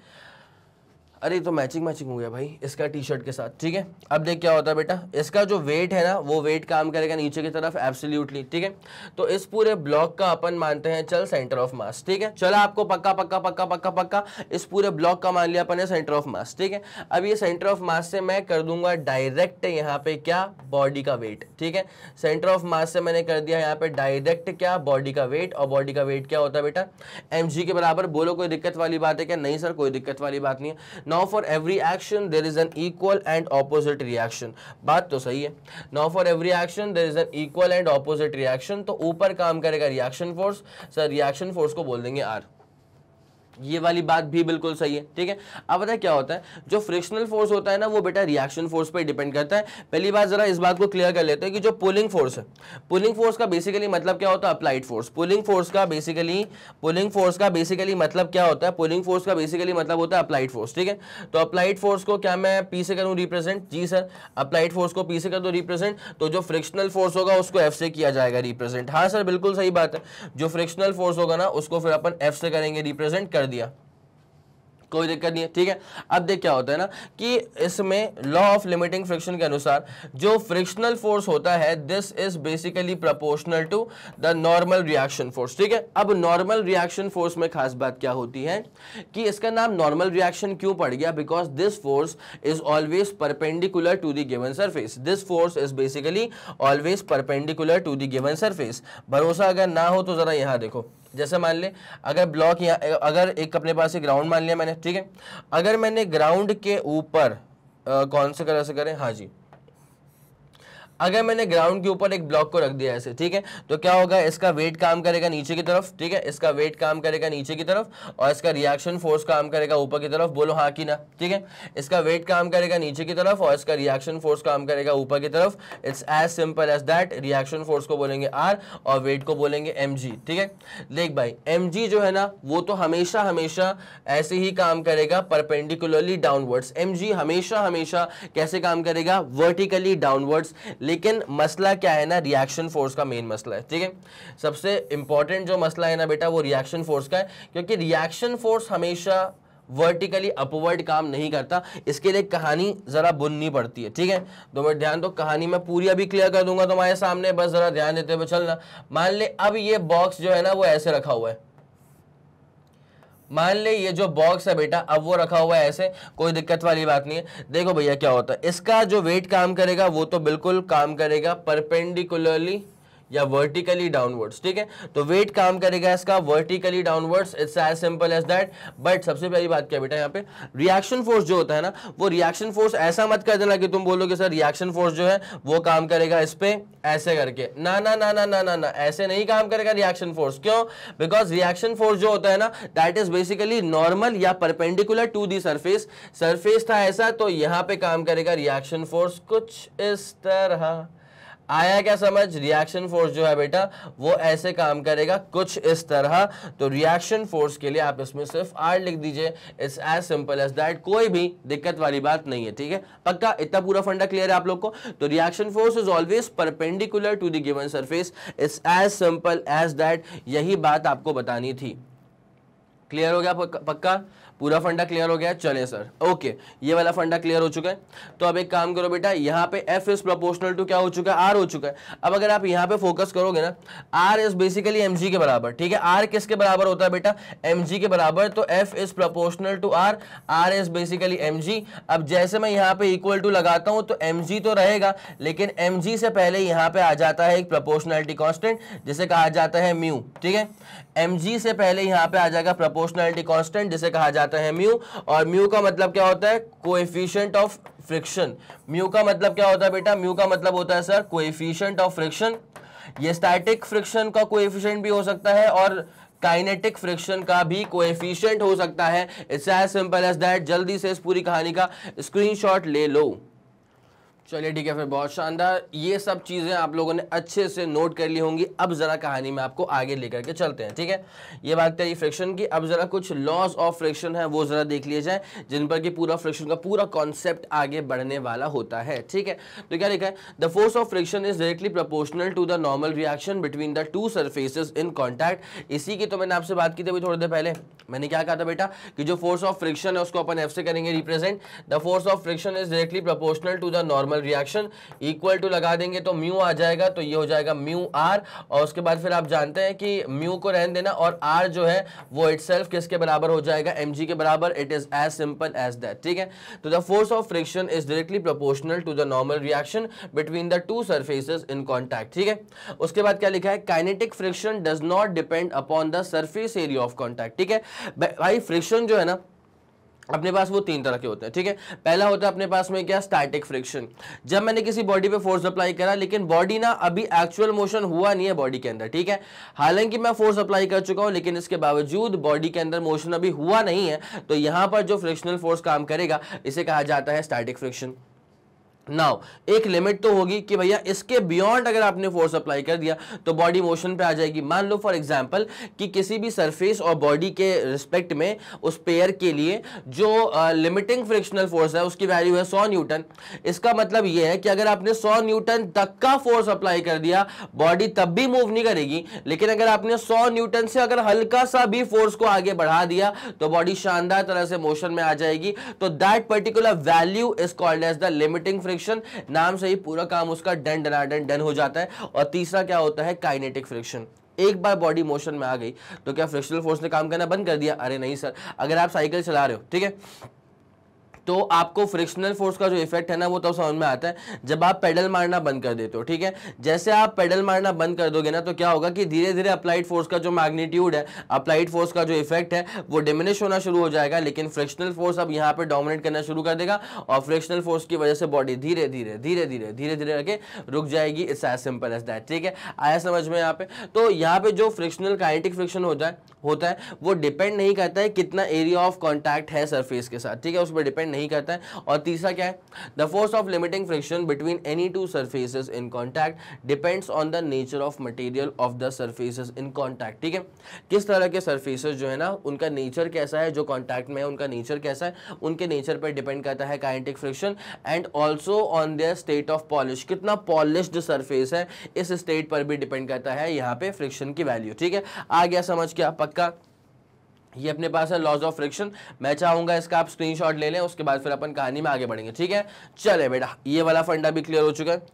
अरे तो मैचिंग मैचिंग हो गया भाई इसका टी शर्ट के साथ ठीक है अब देख क्या होता है बेटा इसका जो वेट है ना वो वेट काम करेगा नीचे की तरफ एब्सोल्यूटली ठीक है तो इस पूरे ब्लॉक का अपन मानते हैं चल सेंटर ऑफ मास ठीक है चलो आपको पक्का पक्का पक्का पक्का पक्का इस पूरे ब्लॉक का मान लिया अपन सेंटर ऑफ मास ठीक है अब ये सेंटर ऑफ मास से मैं कर दूंगा डायरेक्ट यहाँ पे क्या बॉडी का वेट ठीक है सेंटर ऑफ मास से मैंने कर दिया यहाँ पे डायरेक्ट क्या बॉडी का वेट और बॉडी का वेट क्या होता है बेटा एम के बराबर बोलो कोई दिक्कत वाली बात है क्या नहीं सर कोई दिक्कत वाली बात नहीं है now for every action there is an equal and opposite reaction बात तो सही है now for every action there is an equal and opposite reaction तो ऊपर काम करेगा reaction force sir reaction force को बोल देंगे आर ये वाली बात भी बिल्कुल सही है ठीक है अब बताया क्या होता है जो फ्रिक्शनल फोर्स होता है ना वो बेटा रिएक्शन फोर्स पर डिपेंड करता है पहली बात जरा इस बात को क्लियर कर लेते हैं कि जो पुलिंग फोर्स है पुलिंग फोर्स का बेसिकली मतलब क्या होता है अप्लाइड फोर्स पुलिंग फोर्स का बेसिकली पुलिंग फोर्स का बेसिकली मतलब क्या होता है पुलिंग फोर्स का बेसिकली मतलब होता है अप्लाइड फोर्स ठीक है तो अप्लाइड फोर्स को क्या मैं पी से करूँ रिप्रेजेंट जी सर अप्लाइड फोर्स को पी से कर दो रिप्रेजेंट तो जो फ्रिक्शनल फोर्स होगा उसको एफ से किया जाएगा रिप्रेजेंट हाँ सर बिल्कुल सही बात है जो फ्रिक्शनल फोर्स होगा ना उसको फिर अपन एफ से करेंगे रिप्रेजेंट कर दिया कोई दिक्कत नहीं है ठीक है अब देख क्या होता है ना कि इसमें लॉ ऑफ लिमिटिंग फ्रिक्शन के अनुसार जो फ्रिक्शनल फोर्स होता है this is basically proportional to the normal reaction force ठीक है अब नॉर्मल रिएक्शन फोर्स में खास बात क्या होती है कि इसका नाम नॉर्मल रिएक्शन क्यों पड़ गया because this force is always perpendicular to the given surface this force is basically always perpendicular to the given surface भरोसा अगर ना हो तो जरा यहाँ देखो जैसे मान ले अगर ब्लॉक या अगर एक अपने पास एक ग्राउंड मान लिया मैंने ठीक है अगर मैंने ग्राउंड के ऊपर कौन से कलर से करें हाँ जी अगर मैंने ग्राउंड के ऊपर एक ब्लॉक को रख दिया ऐसे ठीक है तो क्या होगा इसका वेट काम करेगा नीचे की तरफ ठीक है इसका वेट काम करेगा नीचे की तरफ और इसका रिएक्शन फोर्स काम करेगा ऊपर की तरफ बोलो हाँ कि ना ठीक है इसका वेट काम करेगा नीचे की तरफ और इसका रिएक्शन फोर्स काम करेगा ऊपर की तरफ it's as simple as that reaction force को बोलेंगे आर और वेट को बोलेंगे एम ठीक है देख भाई एम जो है ना वो तो हमेशा हमेशा ऐसे ही काम करेगा परपेंडिकुलरली डाउनवर्ड्स एम हमेशा हमेशा कैसे काम करेगा वर्टिकली डाउनवर्ड्स लेकिन मसला क्या है ना रिएक्शन फोर्स का मेन मसला है ठीक है सबसे इंपॉर्टेंट जो मसला है ना बेटा वो रिएक्शन फोर्स का है क्योंकि रिएक्शन फोर्स हमेशा वर्टिकली अपवर्ड काम नहीं करता इसके लिए कहानी ज़रा बुननी पड़ती है ठीक है तो मैं ध्यान दो कहानी मैं पूरी अभी क्लियर कर दूंगा तुम्हारे सामने बस ज़रा ध्यान देते हुए चलना मान ले अब ये बॉक्स जो है ना वो ऐसे रखा हुआ है मान ले ये जो बॉक्स है बेटा अब वो रखा हुआ है ऐसे कोई दिक्कत वाली बात नहीं है देखो भैया क्या होता है इसका जो वेट काम करेगा वो तो बिल्कुल काम करेगा परपेंडिकुलरली या वर्टिकली डाउनवर्ड्स ठीक है तो वेट काम करेगा इसका vertically downwards it's as simple as that but सबसे पहली बात क्या बेटा यहाँ पे रिएक्शन फोर्स जो होता है ना वो रिएक्शन फोर्स ऐसा मत कर देना कि तुम बोलोगे सर रिएक्शन फोर्स जो है वो काम करेगा इस पर ऐसे करके ना ना ना ना ना ना ना ऐसे नहीं काम करेगा रिएक्शन फोर्स क्यों बिकॉज रिएक्शन फोर्स जो होता है ना दैट इज बेसिकली नॉर्मल या perpendicular to the surface surface था ऐसा तो यहाँ पे काम करेगा रिएक्शन फोर्स कुछ इस तरह आया क्या समझ रिएक्शन फोर्स जो है बेटा वो ऐसे काम करेगा कुछ इस तरह तो रिएक्शन फोर्स के लिए आप इसमें सिर्फ आर लिख दीजिए it's as simple as that कोई भी दिक्कत वाली बात नहीं है ठीक है पक्का इतना पूरा फंडा क्लियर है आप लोग को तो reaction force is always perpendicular to the given surface it's as simple as that यही बात आपको बतानी थी क्लियर हो गया पक्का पूरा फंडा क्लियर हो गया चले सर ओके ये वाला फंडा क्लियर हो चुका है तो अब एक काम करो बेटा यहाँ पे एफ इज प्रोपोर्शनल टू क्या हो चुका है आर हो चुका है अब अगर आप यहाँ पे फोकस करोगे ना आर इज बेसिकली एम के बराबर ठीक है आर किसके बराबर होता है बेटा एम के बराबर तो F is proportional to R R is basically M अब जैसे मैं यहाँ पे इक्वल टू लगाता हूँ तो एम तो रहेगा लेकिन एम से पहले यहाँ पे आ जाता है एक प्रपोर्शनलिटी कॉन्स्टेंट जिसे कहा जाता है म्यू ठीक है एम से पहले यहाँ पे आ जाएगा प्रपोर्शनैलिटी कॉन्स्टेंट जिसे कहा जाता है म्यू और म्यू का मतलब क्या होता है कोएफिशिएंट ऑफ फ्रिक्शन म्यू का मतलब क्या होता है बेटा म्यू का मतलब होता है सर कोएफिशिएंट ऑफ फ्रिक्शन ये स्टैटिक फ्रिक्शन का कोएफिशिएंट भी हो सकता है और काइनेटिक फ्रिक्शन का भी कोएफिशिएंट हो सकता है it's as simple as that जल्दी से इस पूरी कहानी का स्क्रीनशॉट ले लो चलिए ठीक है फिर बहुत शानदार ये सब चीज़ें आप लोगों ने अच्छे से नोट कर ली होंगी अब ज़रा कहानी में आपको आगे लेकर के चलते हैं ठीक है ये बात करी फ्रिक्शन की अब ज़रा कुछ लॉज ऑफ फ्रिक्शन है वो ज़रा देख लिए जाए जिन पर कि पूरा फ्रिक्शन का पूरा कॉन्सेप्ट आगे बढ़ने वाला होता है ठीक है तो क्या लिखा है the force of friction is directly proportional to the normal reaction between the two surfaces in contact इसी की तो मैंने आपसे बात की थी अभी थोड़ी देर पहले मैंने क्या कहा था बेटा कि जो फोर्स ऑफ फ्रिक्शन है उसको अपन एफ से करेंगे represent the force of friction is directly proportional to the normal thermal reaction equal to लगा देंगे तो म्यू आ जाएगा तो ये हो जाएगा म्यू आर और उसके बाद फिर आप जानते हैं कि म्यू को रहने देना और आर जो है वो इट किसके बराबर हो जाएगा एम के बराबर it is as simple as that ठीक है तो the force of friction is directly proportional to the normal reaction between the two surfaces in contact ठीक है उसके बाद क्या लिखा है kinetic friction does not depend upon the surface area of contact ठीक है भाई फ्रिक्शन जो है ना अपने पास वो तीन तरह के होते हैं ठीक है पहला होता है अपने पास में क्या स्टैटिक फ्रिक्शन जब मैंने किसी बॉडी पे फोर्स अप्लाई करा लेकिन बॉडी ना अभी एक्चुअल मोशन हुआ नहीं है बॉडी के अंदर ठीक है हालांकि मैं फोर्स अप्लाई कर चुका हूँ लेकिन इसके बावजूद बॉडी के अंदर मोशन अभी हुआ नहीं है तो यहाँ पर जो फ्रिक्शनल फोर्स काम करेगा इसे कहा जाता है स्टैटिक फ्रिक्शन नाउ एक लिमिट तो होगी कि भैया इसके बियॉन्ड अगर आपने फोर्स अप्लाई कर दिया तो बॉडी मोशन पे आ जाएगी मान लो फॉर एग्जांपल कि किसी भी सरफेस और बॉडी के रिस्पेक्ट में उस पेयर के लिए जो लिमिटिंग फ्रिक्शनल फोर्स है उसकी वैल्यू है 100 न्यूटन इसका मतलब ये है कि अगर आपने 100 न्यूटन तक का फोर्स अप्लाई कर दिया बॉडी तब भी मूव नहीं करेगी लेकिन अगर आपने सौ न्यूटन से अगर हल्का सा भी फोर्स को आगे बढ़ा दिया तो बॉडी शानदार तरह से मोशन में आ जाएगी तो that particular value is called as the limiting friction friction नाम से ही पूरा काम उसका डन डनाडन डन हो जाता है और तीसरा क्या होता है काइनेटिक फ्रिक्शन एक बार बॉडी मोशन में आ गई तो क्या फ्रिक्शनल फोर्स ने काम करना बंद कर दिया अरे नहीं सर अगर आप साइकिल चला रहे हो ठीक है तो आपको फ्रिक्शनल फोर्स का जो इफेक्ट है ना वो तब तो समझ में आता है जब आप पेडल मारना बंद कर देते हो ठीक है जैसे आप पेडल मारना बंद कर दोगे ना तो क्या होगा कि धीरे धीरे अप्लाइड फोर्स का जो मैग्नीट्यूड है अप्लाइड फोर्स का जो इफेक्ट है वो डिमिनिश होना शुरू हो जाएगा लेकिन फ्रिक्शनल फोर्स अब यहाँ पर डोमिनेट करना शुरू कर देगा और फ्रिक्शनल फोर्स की वजह से बॉडी धीरे धीरे धीरे धीरे धीरे धीरे करके रुक जाएगी it's as simple as that ठीक है आया समझ में यहाँ पे तो यहाँ पे जो फ्रिक्शनल काइनेटिक फ्रिक्शन होता है होता है वो डिपेंड नहीं करता है कितना एरिया ऑफ कॉन्टैक्ट है सरफेस के साथ ठीक है उस पर डिपेंड नहीं करता है और तीसरा क्या है the force of limiting friction between any two surfaces in contact depends on the nature of material of the surfaces in contact ठीक है किस तरह के सर्फेसेस जो है ना उनका नेचर कैसा है जो कॉन्टैक्ट में है उनका नेचर कैसा है उनके नेचर पर डिपेंड करता है kinetic friction and also on the state of polish कितना पॉलिश्ड सर्फेस है इस स्टेट पर भी डिपेंड करता है यहाँ पे फ्रिक्शन की वैल्यू ठीक है आ गया समझ क्या पक्का ये अपने पास है लॉज ऑफ फ्रिक्शन मैं चाहूंगा इसका आप स्क्रीनशॉट ले लें उसके बाद फिर अपन कहानी में आगे बढ़ेंगे ठीक है चले बेटा ये वाला फंडा भी क्लियर हो चुका है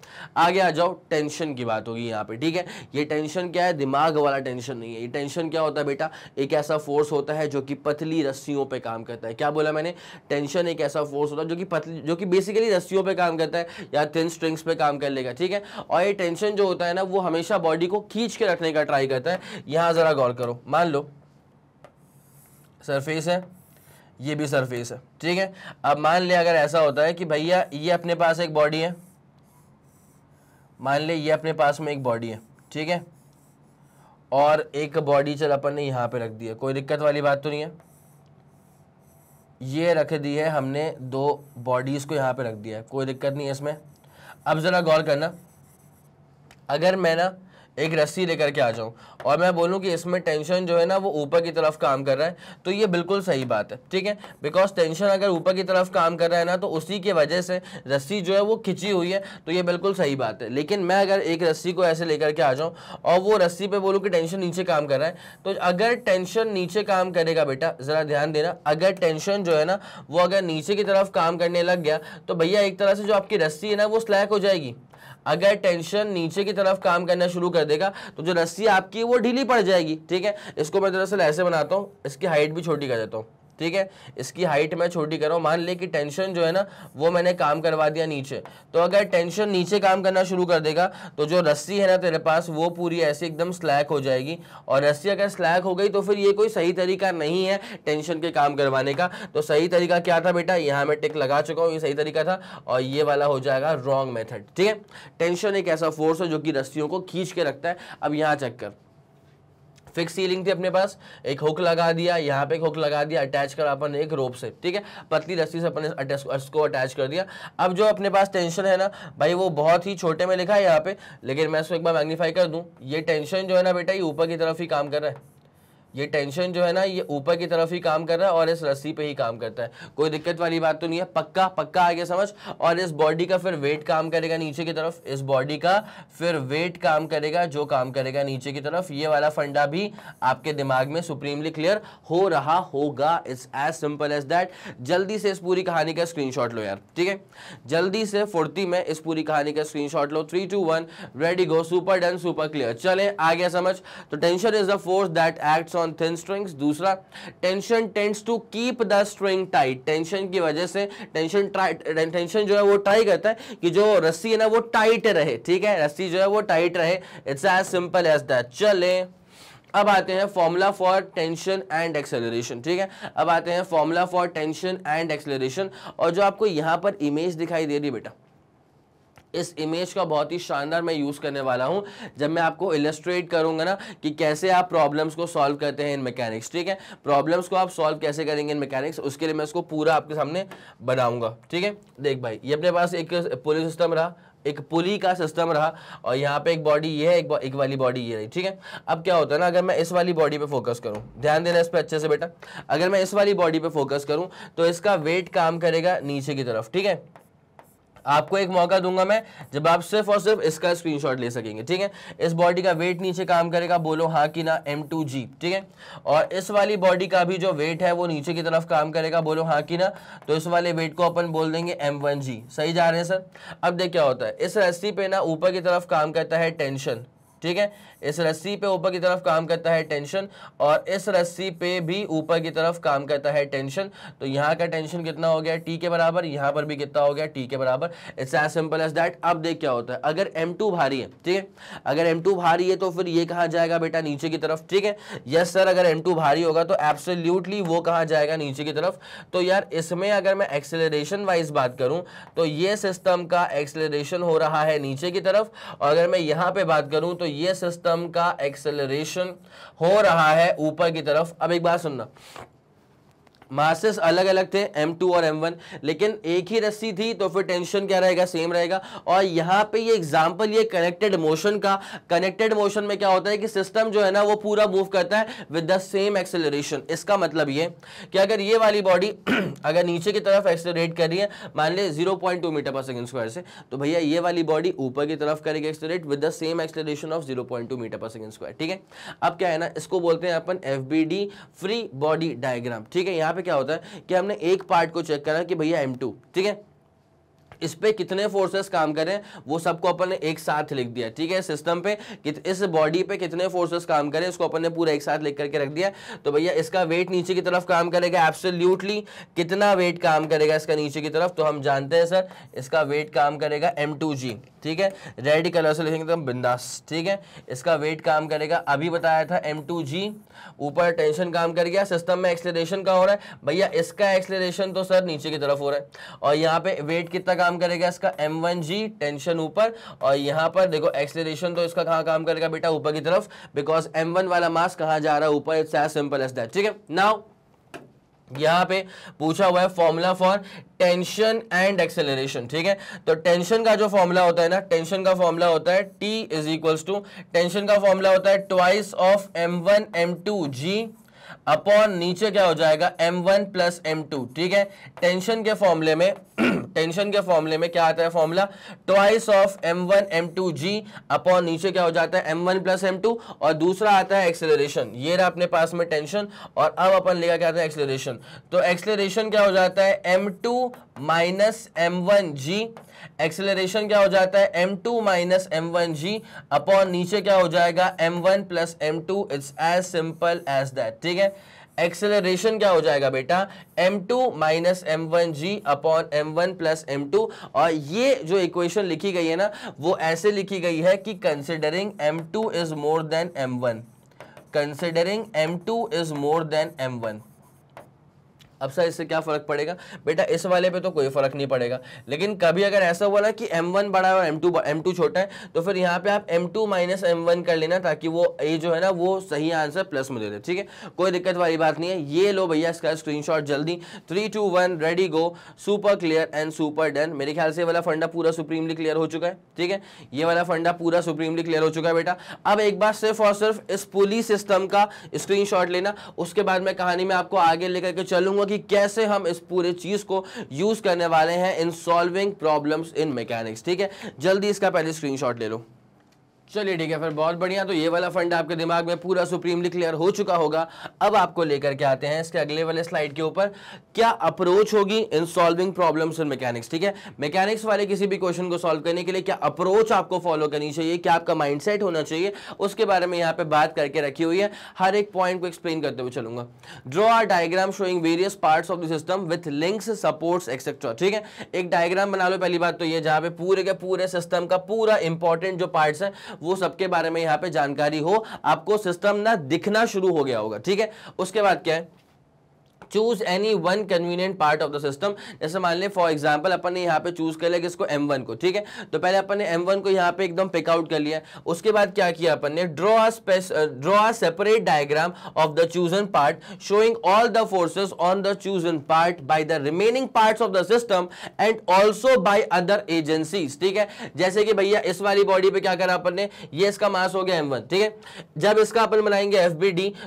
आगे आ जाओ टेंशन की बात होगी यहाँ पे ठीक है ये टेंशन क्या है दिमाग वाला टेंशन नहीं है ये टेंशन क्या होता है बेटा एक ऐसा फोर्स होता है जो कि पतली रस्सियों पर काम करता है क्या बोला मैंने टेंशन एक ऐसा फोर्स होता है जो कि पतली जो कि बेसिकली रस्सियों पर काम करता है या थिन स्ट्रिंग्स पर काम कर लेगा ठीक है और ये टेंशन जो होता है ना वो हमेशा बॉडी को खींच के रखने का ट्राई करता है यहाँ ज़रा गौर करो मान लो सरफेस है ये भी सरफेस है ठीक है अब मान लें अगर ऐसा होता है कि भैया ये अपने पास एक बॉडी है मान लें ये अपने पास में एक बॉडी है ठीक है और एक बॉडी चल अपन ने यहाँ पे रख दी है कोई दिक्कत वाली बात तो नहीं है ये रख दी है हमने दो बॉडीज़ को यहाँ पे रख दिया है कोई दिक्कत नहीं है इसमें अब ज़रा गौर करना अगर मैं ना एक रस्सी लेकर के आ जाऊँ और मैं बोलूँ कि इसमें टेंशन जो है ना वो ऊपर की तरफ काम कर रहा है तो ये बिल्कुल सही बात है ठीक है बिकॉज टेंशन अगर ऊपर की तरफ काम कर रहा है ना तो उसी की वजह से रस्सी जो है वो खिंची हुई है तो ये बिल्कुल सही बात है लेकिन मैं अगर एक रस्सी को ऐसे लेकर के आ जाऊँ और वो रस्सी पर बोलूँ कि टेंशन नीचे काम कर रहा है तो अगर टेंशन नीचे काम करेगा बेटा ज़रा ध्यान देना अगर टेंशन जो है ना वो अगर नीचे की तरफ काम करने लग गया तो भैया एक तरह से जो आपकी रस्सी है ना वो स्लैक हो जाएगी अगर टेंशन नीचे की तरफ काम करना शुरू कर देगा तो जो रस्सी आपकी वो ढीली पड़ जाएगी ठीक है इसको मैं दरअसल ऐसे बनाता हूँ इसकी हाइट भी छोटी कर देता हूँ ठीक है इसकी हाइट मैं छोटी कर रहा हूँ मान ले कि टेंशन जो है ना वो मैंने काम करवा दिया नीचे तो अगर टेंशन नीचे काम करना शुरू कर देगा तो जो रस्सी है ना तेरे पास वो पूरी ऐसी एकदम स्लैक हो जाएगी और रस्सी अगर स्लैक हो गई तो फिर ये कोई सही तरीका नहीं है टेंशन के काम करवाने का तो सही तरीका क्या था बेटा यहाँ मैं टिक लगा चुका हूँ ये सही तरीका था और ये वाला हो जाएगा रॉन्ग मेथड ठीक है टेंशन एक ऐसा फोर्स है जो कि रस्सियों को खींच के रखता है अब यहाँ चेक कर फिक्स सीलिंग थी अपने पास एक हुक लगा दिया यहाँ पे एक हुक लगा दिया अटैच करा अपन एक रोप से ठीक है पतली रस्सी से अपने उसको अटैच कर दिया अब जो अपने पास टेंशन है ना भाई वो बहुत ही छोटे में लिखा है यहाँ पे लेकिन मैं इसको एक बार मैग्नीफाई कर दूँ ये टेंशन जो है ना बेटा ये ऊपर की तरफ ही काम कर रहा है ये टेंशन जो है ना ये ऊपर की तरफ ही काम कर रहा है और इस रस्सी पे ही काम करता है कोई दिक्कत वाली बात तो नहीं है पक्का पक्का आगे समझ और इस बॉडी का फिर वेट काम करेगा नीचे की तरफ इस बॉडी का फिर वेट काम करेगा जो काम करेगा नीचे की तरफ ये वाला फंडा भी आपके दिमाग में सुप्रीमली क्लियर हो रहा होगा it's as simple as that जल्दी से इस पूरी कहानी का स्क्रीन लो यार ठीक है जल्दी से फुर्ती में इस पूरी कहानी का स्क्रीन लो three two one ready go super done super clear चले आ गया समझ तो tension is the force that acts on on thin strings दूसरा tension tends to keep the string tight tension की वजह से टेंशन ट्राई टेंशन जो है वो ट्राई करता है कि जो रस्सी है ना वो टाइट रहे ठीक है रस्सी जो है वो टाइट रहे it's as simple as that चले अब आते हैं formula for tension and acceleration ठीक है अब आते हैं formula for tension and acceleration और जो आपको यहां पर इमेज दिखाई दे रही बेटा इस इमेज का बहुत ही शानदार मैं यूज़ करने वाला हूँ जब मैं आपको इलस्ट्रेट करूँगा ना कि कैसे आप प्रॉब्लम्स को सॉल्व करते हैं इन मैकेनिक्स ठीक है प्रॉब्लम्स को आप सॉल्व कैसे करेंगे इन मैकेनिक्स उसके लिए मैं इसको पूरा आपके सामने बनाऊँगा ठीक है देख भाई ये अपने पास एक पुलिस सिस्टम रहा एक पुली का सिस्टम रहा और यहाँ पे एक बॉडी ये है एक, एक वाली बॉडी ये रही ठीक है अब क्या होता है ना अगर मैं इस वाली बॉडी पे फोकस करूँ ध्यान देना इस पर अच्छे से बेटा अगर मैं इस वाली बॉडी पे फोकस करूँ तो इसका वेट काम करेगा नीचे की तरफ ठीक है आपको एक मौका दूंगा मैं जब आप सिर्फ और सिर्फ इसका स्क्रीनशॉट ले सकेंगे ठीक है इस बॉडी का वेट नीचे काम करेगा बोलो हाँ कि ना एम टू जी ठीक है और इस वाली बॉडी का भी जो वेट है वो नीचे की तरफ काम करेगा बोलो हाँ कि ना तो इस वाले वेट को अपन बोल देंगे एम वन जी सही जा रहे हैं सर अब देख क्या होता है इस रस्सी पे ना ऊपर की तरफ काम करता है टेंशन ठीक है इस रस्सी पे ऊपर की तरफ काम करता है टेंशन और इस रस्सी पे भी ऊपर की तरफ काम करता है टेंशन तो यहाँ का टेंशन कितना हो गया टी के बराबर यहाँ पर भी कितना हो गया टी के बराबर it's as simple as that अब देख क्या होता है अगर एम भारी है ठीक है अगर एम भारी है तो फिर ये कहा जाएगा बेटा नीचे की तरफ ठीक है यस सर अगर एम भारी होगा तो एब्सोल्यूटली वो कहा जाएगा नीचे की तरफ तो यार इसमें अगर मैं एक्सेलरेशन वाइज बात करूं तो ये सिस्टम का एक्सेलरेशन हो रहा है नीचे की तरफ और अगर मैं यहां पे बात करूं तो ये सिस्टम सिस्टम का एक्सेलरेशन हो रहा है ऊपर की तरफ अब एक बात सुनना मासेस अलग अलग थे M2 और M1 लेकिन एक ही रस्सी थी तो फिर टेंशन क्या रहेगा सेम रहेगा और यहाँ पे ये एग्जाम्पल ये कनेक्टेड मोशन का कनेक्टेड मोशन में क्या होता है कि सिस्टम जो है ना वो पूरा मूव करता है विद द सेम एक्सेलरेशन इसका मतलब ये कि अगर ये वाली बॉडी [CLEARS THROAT] अगर नीचे की तरफ एक्सेलरेट कर रही है मान ले जीरो मीटर पर सेकेंड स्क्वायर से तो भैया ये वाली बॉडी ऊपर की तरफ करेगी accelerate with the same acceleration of zero metre पर सेकेंड स्क्वायर ठीक है अब क्या है ना इसको बोलते हैं अपन एफ फ्री बॉडी डायग्राम ठीक है यहाँ पे क्या होता है कि हमने एक पार्ट को चेक करा कि भैया एम ठीक है इस पे कितने फोर्सेस काम कर रहे हैं वो सबको अपन ने एक साथ लिख दिया ठीक है सिस्टम पे इस बॉडी पे कितने फोर्सेस काम कर रहे हैं इसको अपन ने पूरा एक साथ लिख करके रख दिया तो भैया इसका वेट नीचे की तरफ काम करेगा एब्सोल्यूटली कितना वेट काम करेगा इसका नीचे की तरफ तो हम जानते हैं सर इसका वेट काम करेगा एम ठीक है रेड कलर से लिखेंगे तो बिंदास ठीक है इसका वेट काम करेगा अभी बताया था एम ऊपर टेंशन काम कर गया सिस्टम में एक्सलेशन का हो रहा है भैया इसका एक्सलेशन तो सर नीचे की तरफ हो रहा है और यहाँ पे वेट कितना काम काम करेगा इसका एम वन जी टेंशन ऊपर और यहाँ पर देखो एक्सलेशन तो इसका कहाँ काम करेगा बेटा ऊपर की तरफ बिकॉज एम वन वाला मास कहाँ जा रहा है ऊपर it's as simple as that ठीक है नाउ यहाँ पे पूछा हुआ है formula for tension and acceleration ठीक है तो टेंशन का जो फॉर्मूला होता है ना टेंशन का फॉर्मूला होता है T is equals to tension का फॉर्मूला होता है twice of M one M two G upon नीचे क्या हो जाएगा M one plus M two ठीक है टेंशन के फॉर्मूले में [CLEARS THROAT] टेंशन के फॉर्मुले में क्या आता है formula twice of M one M two G upon नीचे क्या हो जाता है M one plus M two और दूसरा आता है एक्सेलरेशन ये रहा अपने पास में टेंशन और अब अपन लेगा क्या आता है एक्सेलरेशन तो एक्सेलरेशन क्या हो जाता है M two minus M one G acceleration क्या हो जाता है M two minus M one G upon नीचे क्या हो जाएगा M one plus M two it's as simple as that ठीक है एक्सेलरेशन क्या हो जाएगा बेटा m2 two minus M one G upon M one plus M two और ये जो इक्वेशन लिखी गई है ना वो ऐसे लिखी गई है कि considering m2 two is more than m1 considering m2 two is more than m1 अब सर इससे क्या फ़र्क पड़ेगा बेटा इस वाले पे तो कोई फ़र्क नहीं पड़ेगा लेकिन कभी अगर ऐसा हुआ ना कि एम वन बड़ा है और एम टू एम टू छोटा है तो फिर यहाँ पे आप M two minus M one कर लेना ताकि वो ए जो है ना वो सही आंसर प्लस में दे दे ठीक है कोई दिक्कत वाली बात नहीं है ये लो भैया इसका स्क्रीनशॉट जल्दी three two one ready go super clear and super done मेरे ख्याल से वाला फंडा पूरा सुप्रीमली क्लियर हो चुका है ठीक है ये वाला फंडा पूरा सुप्रीमली क्लियर हो चुका है बेटा अब एक बार सिर्फ और सिर्फ इस पुलिस सिस्टम का शॉट लेना उसके बाद में कहानी में आपको आगे लेकर के चलूंगा कि कैसे हम इस पूरे चीज़ को यूज़ करने वाले हैं in solving problems in mechanics ठीक है जल्दी इसका पहले स्क्रीनशॉट ले लो चलिए ठीक है फिर बहुत बढ़िया तो ये वाला फंड आपके दिमाग में पूरा सुप्रीमली क्लियर हो चुका होगा अब आपको लेकर के आते हैं इसके अगले वाले स्लाइड के ऊपर क्या अप्रोच होगी in solving problems in mechanics ठीक है मैकेनिक्स वाले किसी भी क्वेश्चन को सॉल्व करने के लिए क्या अप्रोच आपको फॉलो करनी चाहिए क्या आपका माइंड होना चाहिए उसके बारे में यहाँ पे बात करके रखी हुई है हर एक पॉइंट को एक्सप्लेन करते हुए चलूंगा draw a diagram showing various part of the system with links supports etcetera ठीक है एक डायग्राम बना लो पहली बात तो ये जहाँ पे पूरे के पूरे सिस्टम का पूरा इंपॉर्टेंट जो पार्ट्स है वो सबके बारे में यहां पे जानकारी हो आपको सिस्टम ना दिखना शुरू हो गया होगा ठीक है उसके बाद क्या है choose any one convenient part of the system जैसे मान लें फॉर एग्जाम्पल अपन ने यहाँ पे चूज कर लिया किसको एम वन को ठीक है तो पहले अपन ने एम वन को यहाँ पे एकदम पिकआउट कर लिया उसके बाद क्या किया अपन ने draw a draw separate diagram of the chosen part showing all the forces on the chosen part by the remaining part of the system and also by other agencies ठीक है जैसे कि भैया इस वाली बॉडी पे क्या करा अपन ने ये इसका मास हो गया एम ठीक है जब इसका अपन बनाएंगे एफ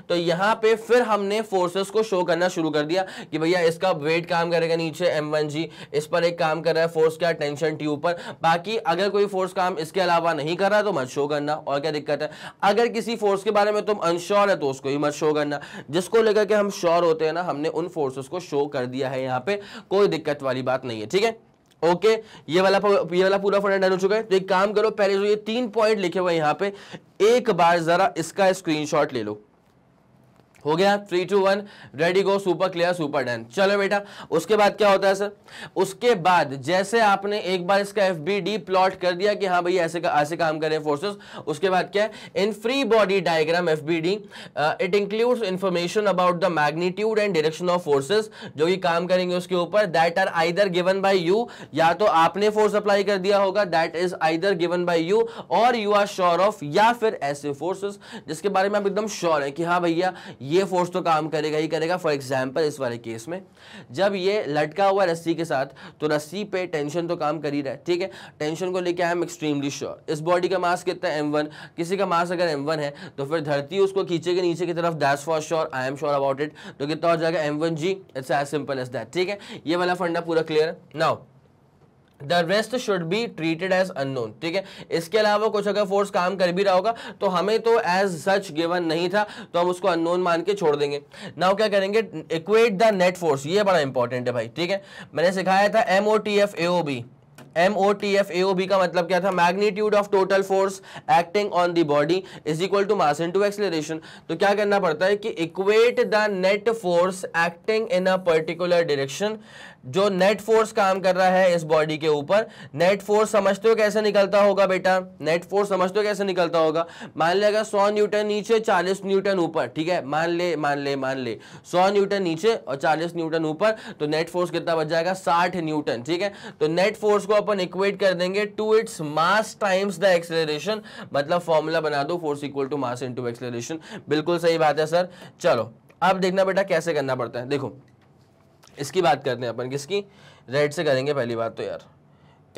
तो यहाँ पे फिर हमने फोर्सेस को शो करना शुरू कर दिया कि भैया इसका वेट काम करेगा नीचे एम जी इस पर एक काम कर रहा है फोर्स क्या टेंशन टी ऊपर बाकी अगर कोई फोर्स काम इसके अलावा नहीं कर रहा तो मत शो करना और क्या दिक्कत है अगर किसी फोर्स के बारे में तुम अनश्योर है तो उसको ही मत शो करना जिसको लेकर के हम श्योर होते हैं ना हमने उन फोर्सेस को शो कर दिया है यहाँ पे कोई दिक्कत वाली बात नहीं है ठीक है ओके ये वाला ये वाला पूरा फंडा डन हो चुका है तो एक काम करो पहले जो तो ये तीन पॉइंट लिखे हुए यहाँ पे एक बार जरा इसका स्क्रीनशॉट ले लो हो गया three two one ready go super clear super done चलो बेटा उसके बाद क्या होता है सर उसके बाद जैसे आपने एक बार इसका एफ प्लॉट कर दिया कि हाँ भैया ऐसे का, ऐसे काम करें फोर्सेस उसके बाद क्या है in free body diagram F it includes information about the magnitude and direction of forces जो कि काम करेंगे उसके ऊपर that are either given by you या तो आपने फोर्स अप्लाई कर दिया होगा that is either given by you और यू आर श्योर ऑफ या फिर ऐसे फोर्सेस जिसके बारे में आप एकदम श्योर है कि हाँ भैया ये ये फोर्स तो काम करेगा ही करेगा फॉर एग्जाम्पल इस वाले केस में जब ये लटका हुआ रस्सी के साथ तो रस्सी पे टेंशन तो काम कर ही रहा है ठीक है टेंशन को लेके आई एम एक्सट्रीमली श्योर इस बॉडी का मास कितना एम वन किसी का मास अगर एम वन है तो फिर धरती उसको खींचे के नीचे की तरफ that for sure I am sure about it तो कितना हो जाएगा M one G it's as simple as that ठीक है ये वाला फंडा पूरा क्लियर है now the rest should be treated as unknown ठीक है इसके अलावा कुछ अगर फोर्स काम कर भी रहा होगा तो हमें तो एज सच गिवन नहीं था तो हम उसको अननोन मान के छोड़ देंगे नाउ क्या करेंगे इक्वेट द नेट फोर्स ये बड़ा इंपॉर्टेंट है भाई ठीक है मैंने सिखाया था M O T F AO B M O T F AO B का मतलब क्या था magnitude of total force acting on the body is equal to mass into acceleration तो क्या करना पड़ता है कि equate the net force acting in a particular direction जो नेट फोर्स काम कर रहा है इस बॉडी के ऊपर नेट फोर्स समझते हो कैसे निकलता होगा बेटा नेट फोर्स समझते हो कैसे निकलता होगा मान ले अगर सौ न्यूटन नीचे चालीस न्यूटन ऊपर ठीक है मान ले मान ले मान ले सौ न्यूटन नीचे और चालीस न्यूटन ऊपर तो नेट फोर्स कितना बच जाएगा साठ न्यूटन ठीक है तो नेट फोर्स को अपन इक्वेट कर देंगे to its mass times the acceleration मतलब फॉर्मूला बना दो force equal to mass into acceleration बिल्कुल सही बात है सर चलो अब देखना बेटा कैसे करना पड़ता है देखो इसकी बात करते हैं अपन किसकी रेड से करेंगे पहली बात तो यार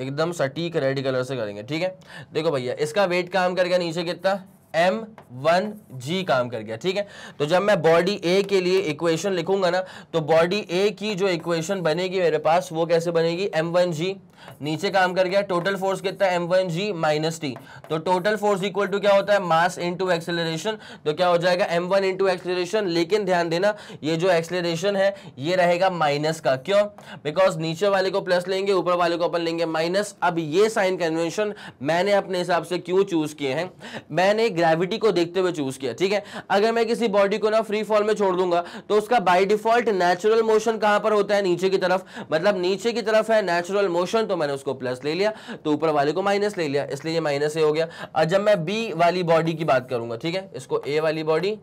एकदम सटीक रेड कलर से करेंगे ठीक है देखो भैया इसका वेट काम करके नीचे कितना एम वन जी काम कर गया ठीक है तो जब मैं बॉडी ए के लिए इक्वेशन लिखूंगा ना तो बॉडी ए की जो इक्वेशन बनेगी मेरे पास वो कैसे बनेगी एम वन जी नीचे काम कर गया टोटल फोर्स कितना M one G minus T तो टोटल फोर्स इक्वल टू क्या होता है मास इनटू एक्सेलरेशन तो क्या हो जाएगा एम वन इंटू एक्सेलरेशन लेकिन ध्यान देना ये जो एक्सेलरेशन है ये रहेगा माइनस का क्यों बिकॉज नीचे वाले को प्लस लेंगे ऊपर वाले को अपन लेंगे माइनस अब ये साइन कन्वेंशन मैंने अपने हिसाब से क्यों चूज किए हैं मैंने ग्रेविटी को देखते हुए चूज किया ठीक है अगर मैं किसी बॉडी को ना फ्री फॉल में छोड़ दूंगा तो उसका बाई डिफॉल्ट नेचुरल मोशन कहां पर होता है नीचे की तरफ मतलब नीचे की तरफ है नेचुरल मोशन तो मैंने उसको प्लस ले लिया तो ऊपर वाले को माइनस ले लिया इसलिए ये माइनस ए हो गया और जब मैं बी वाली बॉडी की बात करूंगा ठीक है इसको ए वाली बॉडी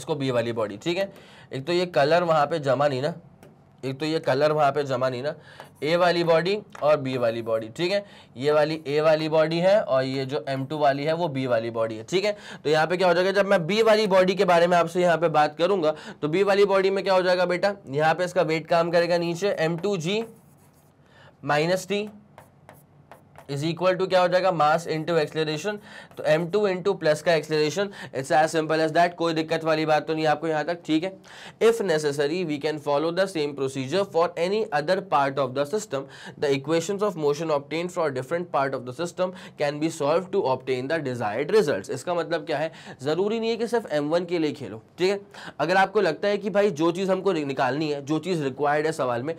इसको बी वाली बॉडी ठीक है एक तो ये कलर वहां पर जमा नहीं ना एक तो ये कलर वहां पे जमा नहीं ना ए वाली बॉडी और बी वाली बॉडी ठीक है ये वाली ए वाली बॉडी है और ये जो एम टू वाली है वो बी वाली बॉडी है ठीक है तो यहाँ पे क्या हो जाएगा जब मैं बी वाली बॉडी के बारे में आपसे यहाँ पे बात करूंगा तो बी वाली बॉडी में क्या हो जाएगा बेटा यहाँ पे इसका वेट काम करेगा नीचे M two G minus T is equal to क्या हो जाएगा मास इंटू एक्सलेशन तो एम टू इंटू प्लस का acceleration it's as simple as that कोई दिक्कत वाली बात तो नहीं आपको यहाँ तक ठीक है if necessary we can follow the same procedure for any other part of the system the equation of motion obtain for different part of the system can be solve to obtain the desired result इसका मतलब क्या है ज़रूरी नहीं है कि सिर्फ एम वन के लिए खेलो ठीक है अगर आपको लगता है कि भाई जो चीज़ हमको निकालनी है जो चीज़ रिक्वायर्ड है सवाल में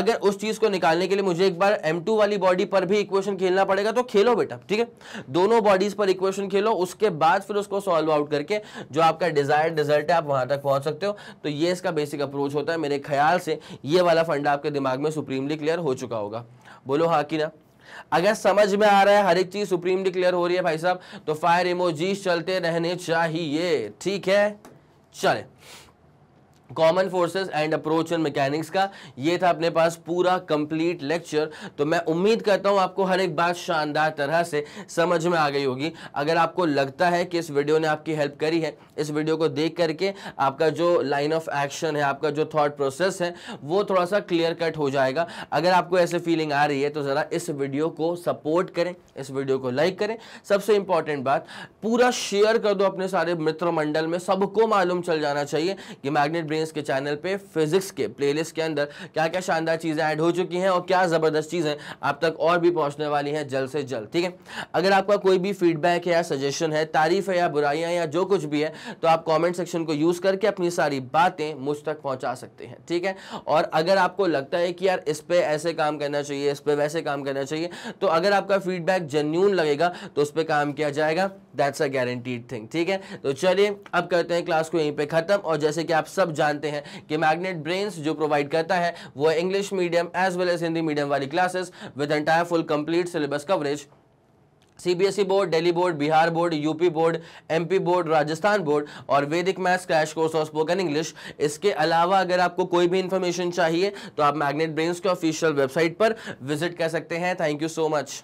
अगर उस चीज़ को निकालने के लिए मुझे एक बार एम टू वाली बॉडी पर भी इक्वेशन खेल खेलना पड़ेगा तो खेलो बेटा ठीक है दोनों बॉडीज पर इक्वेशन खेलो उसके बाद फिर उसको सॉल्व आउट करके जो आपका डिजायर्ड रिजल्ट है आप वहां तक पहुंच सकते हो तो ये इसका बेसिक अप्रोच होता है मेरे ख्याल से ये वाला फंडा आपके दिमाग में सुप्रीमली क्लियर हो चुका होगा बोलो हाँ कि ना अगर समझ में आ रहा है हर एक चीज सुप्रीम डिक्लेयर हो रही है भाई साहब तो फायर इमोजीज चलते रहने चाहिए ठीक है चले common forces and approach in mechanics का ये था अपने पास पूरा कंप्लीट लेक्चर तो मैं उम्मीद करता हूँ आपको हर एक बात शानदार तरह से समझ में आ गई होगी अगर आपको लगता है कि इस वीडियो ने आपकी हेल्प करी है इस वीडियो को देख करके आपका जो लाइन ऑफ एक्शन है आपका जो थॉट प्रोसेस है वो थोड़ा सा क्लियर कट हो जाएगा अगर आपको ऐसे फीलिंग आ रही है तो ज़रा इस वीडियो को सपोर्ट करें इस वीडियो को लाइक करें सबसे इंपॉर्टेंट बात पूरा शेयर कर दो अपने सारे मित्र मंडल में सबको मालूम चल जाना चाहिए कि मैग्नेट ब्रेन ब्रेन्स के चैनल पे फिजिक्स के प्लेलिस्ट के अंदर क्या क्या शानदार चीज़ें ऐड हो चुकी हैं और क्या ज़बरदस्त चीज़ें आप तक और भी पहुंचने वाली हैं जल्द से जल्द ठीक है अगर आपका कोई भी फीडबैक है या सजेशन है तारीफ़ है या बुराइयाँ या जो कुछ भी है तो आप कॉमेंट सेक्शन को यूज़ करके अपनी सारी बातें मुझ तक पहुँचा सकते हैं ठीक है और अगर आपको लगता है कि यार इस पर ऐसे काम करना चाहिए इस पर वैसे काम करना चाहिए तो अगर आपका फीडबैक जेन्यून लगेगा तो उस पर काम किया जाएगा दैट्स अ गारंटीड थिंग ठीक है तो चलिए अब करते हैं क्लास को यहीं पर ख़त्म और जैसे कि आप सब जान जानते हैं कि मैग्नेट ब्रेन्स जो प्रोवाइड करता है वो English medium as well as Hindi medium वाली classes with entire full complete syllabus coverage CBSE board Delhi board Bihar board UP board MP board Rajasthan board और वैदिक मैथ्स क्रैश कोर्स और स्पोकन इंग्लिश इसके अलावा अगर आपको कोई भी इंफॉर्मेशन चाहिए तो आप मैग्नेट ब्रेन्स के ऑफिशियल वेबसाइट पर विजिट कर सकते हैं थैंक यू सो मच